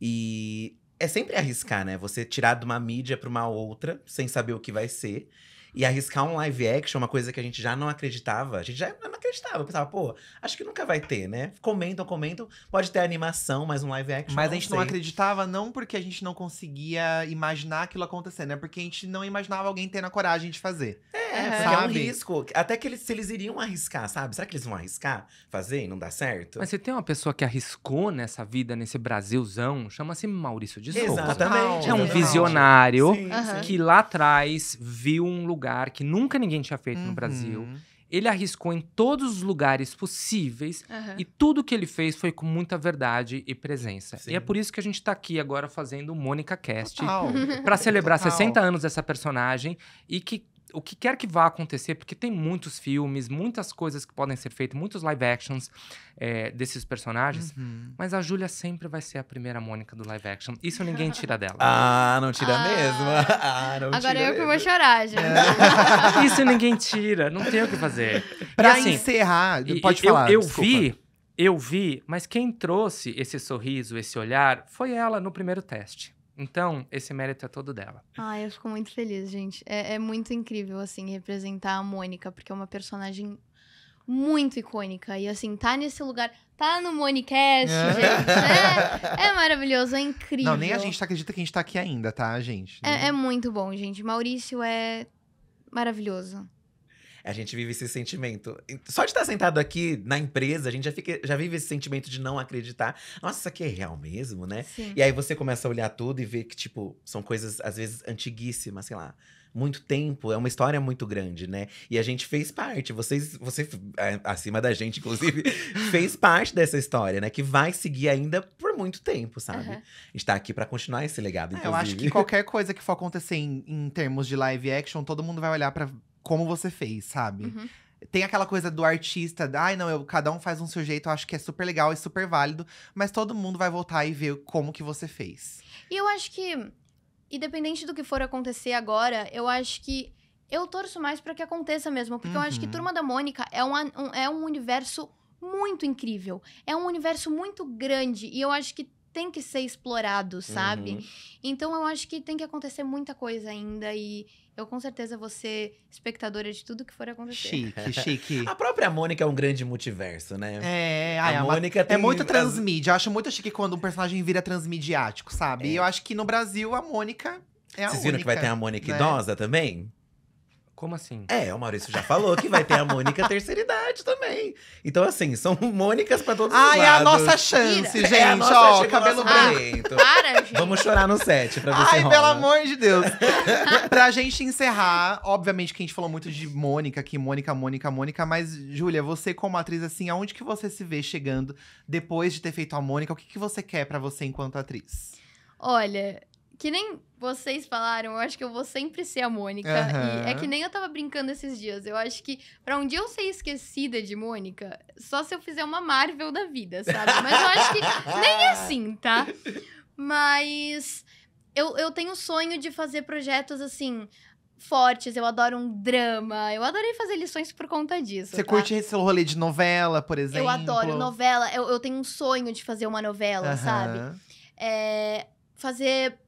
E é sempre arriscar, né? Você tirar de uma mídia para uma outra, sem saber o que vai ser. E arriscar um live action, uma coisa que a gente já não acreditava. A gente já não acreditava. pensava, pô, acho que nunca vai ter, né? Comentam, comentam. Pode ter animação, mas um live action. Mas a gente sei. não acreditava, não porque a gente não conseguia imaginar aquilo acontecendo, é porque a gente não imaginava alguém tendo a coragem de fazer. É, é sabe? é um risco. Até que eles, se eles iriam arriscar, sabe? Será que eles vão arriscar fazer e não dá certo? Mas você tem uma pessoa que arriscou nessa vida, nesse Brasilzão, chama-se Maurício de Souza. Exatamente. É um visionário sim, que lá atrás viu um lugar lugar que nunca ninguém tinha feito uhum. no Brasil. Uhum. Ele arriscou em todos os lugares possíveis uhum. e tudo que ele fez foi com muita verdade e presença. Sim. E é por isso que a gente está aqui agora fazendo o Mônica Cast para celebrar Total. 60 anos dessa personagem e que o que quer que vá acontecer, porque tem muitos filmes, muitas coisas que podem ser feitas, muitos live actions é, desses personagens, uhum. mas a Júlia sempre vai ser a primeira Mônica do live action. Isso ninguém tira dela. (laughs) ah, não tira ah. mesmo. (laughs) Ah, não Agora tira eu mesmo. que vou chorar, já. É. (laughs) Isso ninguém tira, não tem o que fazer. Pra assim, encerrar, pode eu, falar. Eu, eu vi, eu vi, mas quem trouxe esse sorriso, esse olhar, foi ela no primeiro teste. Então, esse mérito é todo dela. Ah, eu fico muito feliz, gente. É, é, muito incrível, assim, representar a Mônica, porque é uma personagem muito icônica. E, assim, tá nesse lugar. Tá no Monicast, é. gente. É, é, maravilhoso, é incrível. Não, nem a gente acredita que a gente tá aqui ainda, tá, gente? É, é muito bom, gente. Maurício é maravilhoso. A gente vive esse sentimento. Só de estar sentado aqui na empresa, a gente já, fica, já vive esse sentimento de não acreditar. Nossa, isso aqui é real mesmo, né? Sim. E aí você começa a olhar tudo e ver que, tipo, são coisas, às vezes, antiguíssimas, sei lá muito tempo, é uma história muito grande, né? E a gente fez parte, vocês, você é, acima da gente, inclusive, (laughs) fez parte dessa história, né? Que vai seguir ainda por muito tempo, sabe? Uhum. Está aqui para continuar esse legado, inclusive. É, eu acho que qualquer (laughs) coisa que for acontecer em, em termos de live action, todo mundo vai olhar para como você fez, sabe? Uhum. Tem aquela coisa do artista, ai ah, não, eu, cada um faz um seu jeito, eu acho que é super legal e super válido, mas todo mundo vai voltar e ver como que você fez. E eu acho que, independente do que for acontecer agora, eu acho que eu torço mais para que aconteça mesmo, porque uhum. eu acho que uhum. Turma da Mônica é um, é um universo muito incrível. É um universo muito grande e eu acho que tem que ser explorado, sabe? Uhum. Então eu acho que tem que acontecer muita coisa ainda e eu com certeza vou ser espectadora de tudo que for acontecer. Chique, (laughs) chique. a própria Mônica é um grande multiverso, né? É, a, é Mônica é, tem... é muito transmídia. Eu acho muito chique quando um personagem vira transmidiático, sabe? É. E eu acho que no Brasil a Mônica é a única. Vocês viram que vai ter a Mônica né? idosa também? Como assim? É, o Maurício já falou que vai ter a Mônica (laughs) terceira idade também. Então, assim, são Mônicas pra todos Ai, os lados. Ai, é a nossa chance, Ira. É gente. É nossa, ó, cabelo branco. Para, gente. Vamos chorar no set pra ver Ai, se pelo amor de Deus. (laughs) pra gente encerrar, obviamente que a gente falou muito de Mônica aqui, Mônica, Mônica, Mônica. Mas, Júlia, você como atriz, assim, aonde que você se vê chegando depois de ter feito a Mônica? O que, que você quer para você enquanto atriz? Olha, que nem vocês falaram, eu acho que eu vou sempre ser a Mônica. Uhum. E é que nem eu tava brincando esses dias. Eu acho que pra um dia eu ser esquecida de Mônica, só se eu fizer uma Marvel da vida, sabe? Mas eu acho que (laughs) nem é assim, tá? Mas eu, eu tenho sonho de fazer projetos assim. Fortes, eu adoro um drama. Eu adorei fazer lições por conta disso. Você tá? curte esse rolê de novela, por exemplo? Eu adoro novela. Eu, eu tenho um sonho de fazer uma novela, sabe? É, fazer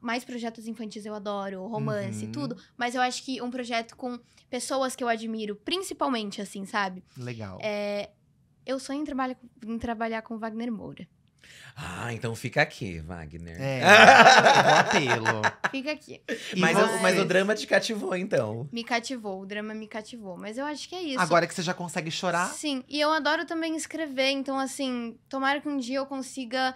mais projetos infantis eu adoro, romance, uhum. tudo. Mas eu acho que um projeto com pessoas que eu admiro, principalmente, assim, sabe? Legal. É, eu sonho em, em trabalhar com Wagner Moura. Ah, então fica aqui, Wagner. É, (laughs) é apelo. Fica aqui. Mas, mas... O, mas, o drama te cativou, então. Me cativou, o drama me cativou. Mas eu acho que é isso. Agora que você já consegue chorar. Sim, e eu adoro também escrever. Então, assim, tomara que um dia eu consiga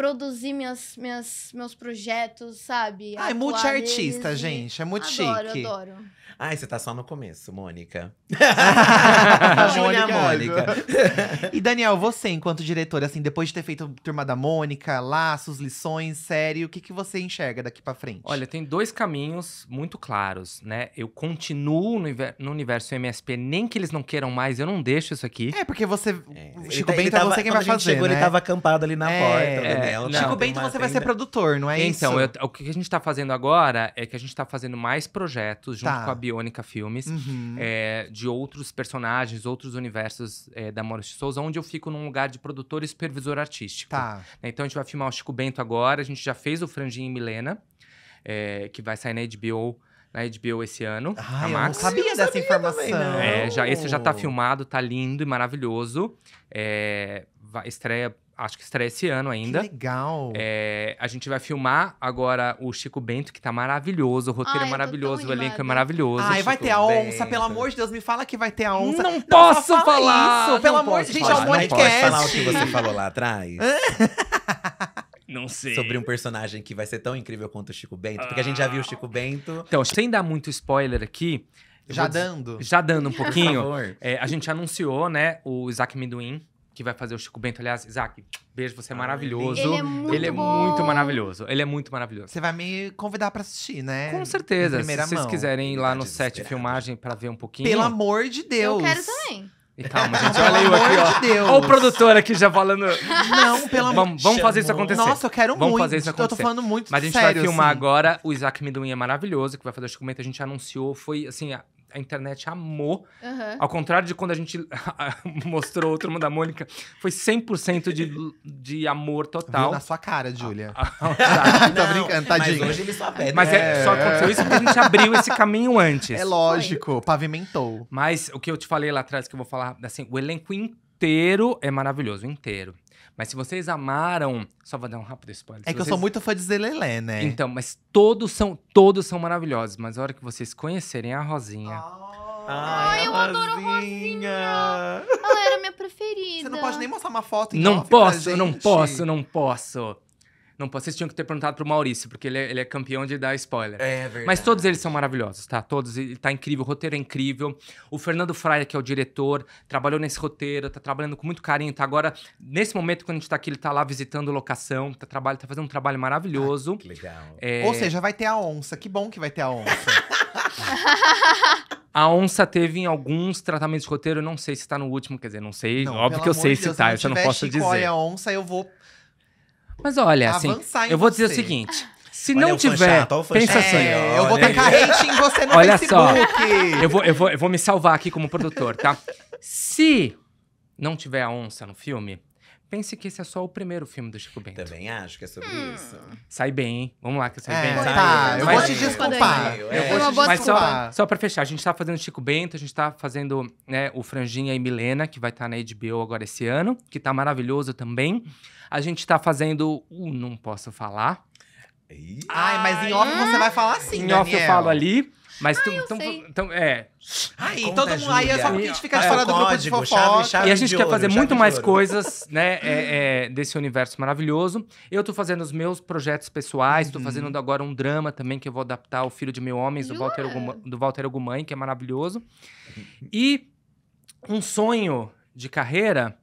produzir minhas, minhas, meus projetos, sabe? Ah, é multiartista, gente. É muito adoro, chique. Adoro, adoro. Ai, você tá só no começo, Mônica. Júlia (laughs) Mônica. e Daniel, você, enquanto diretor, assim, depois de ter feito Turma da Mônica, Laços, Lições, série, o que, que você enxerga daqui para frente? Olha, tem dois caminhos muito claros, né? Eu continuo no, no universo MSP, nem que eles não queiram mais, eu não deixo isso aqui. É, porque você. É. Chico ele, tá, Bento ele tava, é você quem vai fazer. Chegou, né? Ele tava acampado ali na é, porta. Né? É, é, Chico Bento, você vai ser produtor, não é então, isso? Então, o que a gente tá fazendo agora é que a gente tá fazendo mais projetos junto tá. com a Bionica Filmes, uhum. é, de outros personagens, outros universos é, da de Souza, onde eu fico num lugar de produtor e supervisor artístico. Tá. Né, então a gente vai filmar o Chico Bento agora, a gente já fez o Franjinha e Milena, é, que vai sair na HBO na HBO esse ano. Ah, Eu não sabia dessa sabia informação. Também, é, já, esse já tá oh. filmado, tá lindo e maravilhoso. É, vai, estreia acho que estreia esse ano ainda. Que legal! É, a gente vai filmar agora o Chico Bento, que tá maravilhoso, o roteiro é Ai, é maravilhoso, o elenco é maravilhoso. Ai, Chico vai ter a onça, Bento. pelo amor de Deus, me fala que vai ter a onça. Não, não posso fala falar! Isso, não pelo amor de Deus, gente, é um podcast. Não posso falar o que você falou lá atrás. (laughs) Não sei. Sobre um personagem que vai ser tão incrível quanto o Chico Bento. Porque a gente já viu o Chico ah. Bento. Então, sem dar muito spoiler aqui. Já dando? Já dando um pouquinho. É, a gente anunciou, né, o Isaac Miduin que vai fazer o Chico Bento. Aliás, Isaac, beijo, você é maravilhoso. Ele é muito, ele é muito maravilhoso. Ele é muito maravilhoso. Você vai me convidar para assistir, né? Com certeza. Em primeira Se mão. vocês quiserem ir lá no set de filmagem para ver um pouquinho. Pelo amor de Deus. Eu quero também. E calma, gente, olha eu aqui, ó. De Deus. Olha o produtor aqui já falando. Não, pelo amor de Deus. Vamos fazer isso acontecer. Nossa, eu quero vamos muito. Vamos fazer isso acontecer. Eu tô falando muito Mas a gente sério, vai filmar assim. agora. O Isaac Meduinha é maravilhoso, que vai fazer o Chico Bento. A gente anunciou, foi assim, a internet amou. Uhum. Ao contrário de quando a gente (laughs) mostrou o Turma da Mônica, foi 100% de, de amor total. Viu na sua cara, Júlia. Ah, ah, ah, tá (laughs) brincando, tadinho. Tá, Mas hoje ele só Mas é, é, só aconteceu isso porque a gente abriu esse caminho antes. É lógico, foi. pavimentou. Mas o que eu te falei lá atrás, que eu vou falar, assim, o elenco inteiro é maravilhoso, inteiro. Mas se vocês amaram. Só vou dar um rápido spoiler. É que vocês... eu sou muito fã de Zelelé, né? Então, mas todos são, todos são maravilhosos. Mas a hora que vocês conhecerem a Rosinha. Oh, Ai, é eu Rosinha. adoro Rosinha! Ela era minha preferida. Você não pode nem mostrar uma foto em Não posso, não posso, não posso. Não, vocês tinham que ter perguntado pro Maurício, porque ele é, ele é campeão de dar spoiler. É verdade. Mas todos eles são maravilhosos, tá? Todos, ele tá incrível, o roteiro é incrível. O Fernando Fraia, que é o diretor, trabalhou nesse roteiro, tá trabalhando com muito carinho, tá? Agora, nesse momento, quando a gente tá aqui, ele tá lá visitando locação, tá, tá fazendo um trabalho maravilhoso. Ah, que legal. É... Ou seja, vai ter a onça, que bom que vai ter a onça. (laughs) A onça teve em alguns tratamentos de roteiro, não sei se tá no último, quer dizer, não sei, não, óbvio que eu sei Deus, se tá, se eu não posso dizer. Se a onça, eu vou mas olha, assim, Avançar em eu vou dizer o seguinte. Ah. Se Olha não tiver, chato, pensa assim. É, eu vou Olha aí. em você no Olha só, eu vou, eu, vou, eu vou me salvar aqui como produtor, tá? Se não tiver a onça no filme, pense que esse é só o primeiro filme do Chico Bento. Também acho que é sobre hum. isso. Sai bem, hein? Vamos lá, que eu sai é, bem. tá, eu vou é te desculpar. Eu, vou te Mas desculpar. só, só pra fechar, a gente tá fazendo Chico Bento, a gente tá fazendo né, o Franjinha e Milena, que vai estar tá na HBO agora esse ano, que tá maravilhoso também. A gente tá fazendo o uh, Não Posso Falar. Ai, mas em off hum. você vai falar sim, Em Daniel. off eu falo ali. Mas tu, ah, é. Aí, todo mundo, aí é só porque a gente fica de é, fora do grupo de fofoca. Chave, chave e a gente quer ouro, fazer muito mais coisas, né, é, é, desse universo maravilhoso. Eu tô fazendo os meus projetos pessoais, uhum. tô fazendo agora um drama também que eu vou adaptar O Filho de Mil Homens, do Walter, do Walter Ogumãe, que é maravilhoso. Uhum. E um sonho de carreira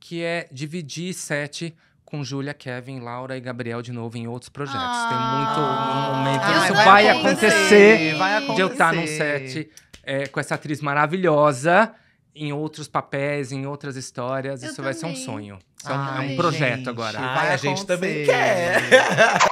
que é dividir sete com Júlia, Kevin, Laura e Gabriel de novo em outros projetos. Ah, Tem muito ah. momento. Ah, isso vai, acontecer, acontecer, vai acontecer. De eu estar tá num set é, com essa atriz maravilhosa, em outros papéis, em outras histórias. Eu isso também. vai ser um sonho. Ai, é um projeto gente, agora. Ai, a gente também quer. (laughs)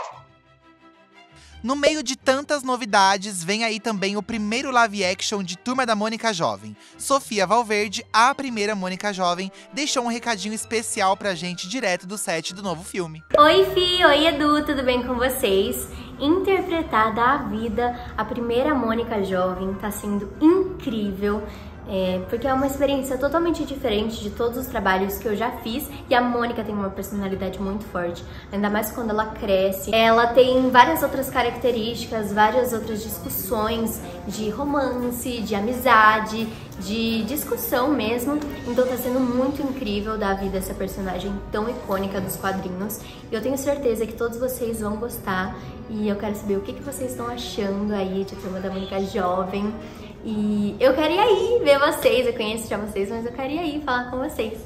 No meio de tantas novidades, vem aí também o primeiro live action de Turma da Mônica Jovem. Sofia Valverde, a primeira Mônica Jovem, deixou um recadinho especial pra gente direto do set do novo filme. Oi, Fi! Oi, Edu! Tudo bem com vocês? Interpretada a vida, a primeira Mônica Jovem tá sendo incrível. É, porque é uma experiência totalmente diferente de todos os trabalhos que eu já fiz e a Mônica tem uma personalidade muito forte, ainda mais quando ela cresce. Ela tem várias outras características, várias outras discussões de romance, de amizade, de discussão mesmo. Então tá sendo muito incrível dar vida a essa personagem tão icônica dos quadrinhos. E eu tenho certeza que todos vocês vão gostar e eu quero saber o que, que vocês estão achando aí de Turma da Mônica Jovem. E eu queria ir ver vocês, eu conheço já vocês, mas eu queria ir falar com vocês.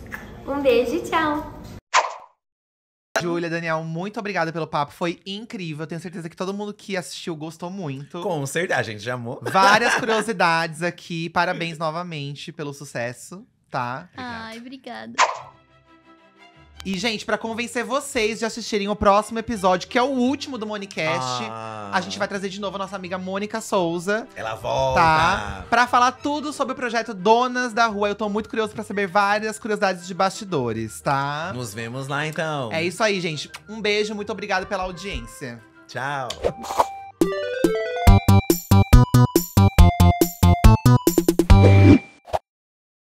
Um beijo e tchau! Júlia, Daniel, muito obrigada pelo papo. Foi incrível. Tenho certeza que todo mundo que assistiu gostou muito. Com certeza, a gente já amou. Várias (laughs) curiosidades aqui. Parabéns novamente pelo sucesso, tá? Obrigado. Ai, obrigada. E, gente, para convencer vocês de assistirem o próximo episódio, que é o último do Monicast, ah. a gente ah. vai trazer de novo a nossa amiga Mônica Souza. Ela volta! Tá? Pra falar tudo sobre o projeto Donas da Rua. Eu tô muito curioso para saber várias curiosidades de bastidores, tá? Nos vemos lá, então. É isso aí, gente. Um beijo, muito obrigado pela audiência. Tchau!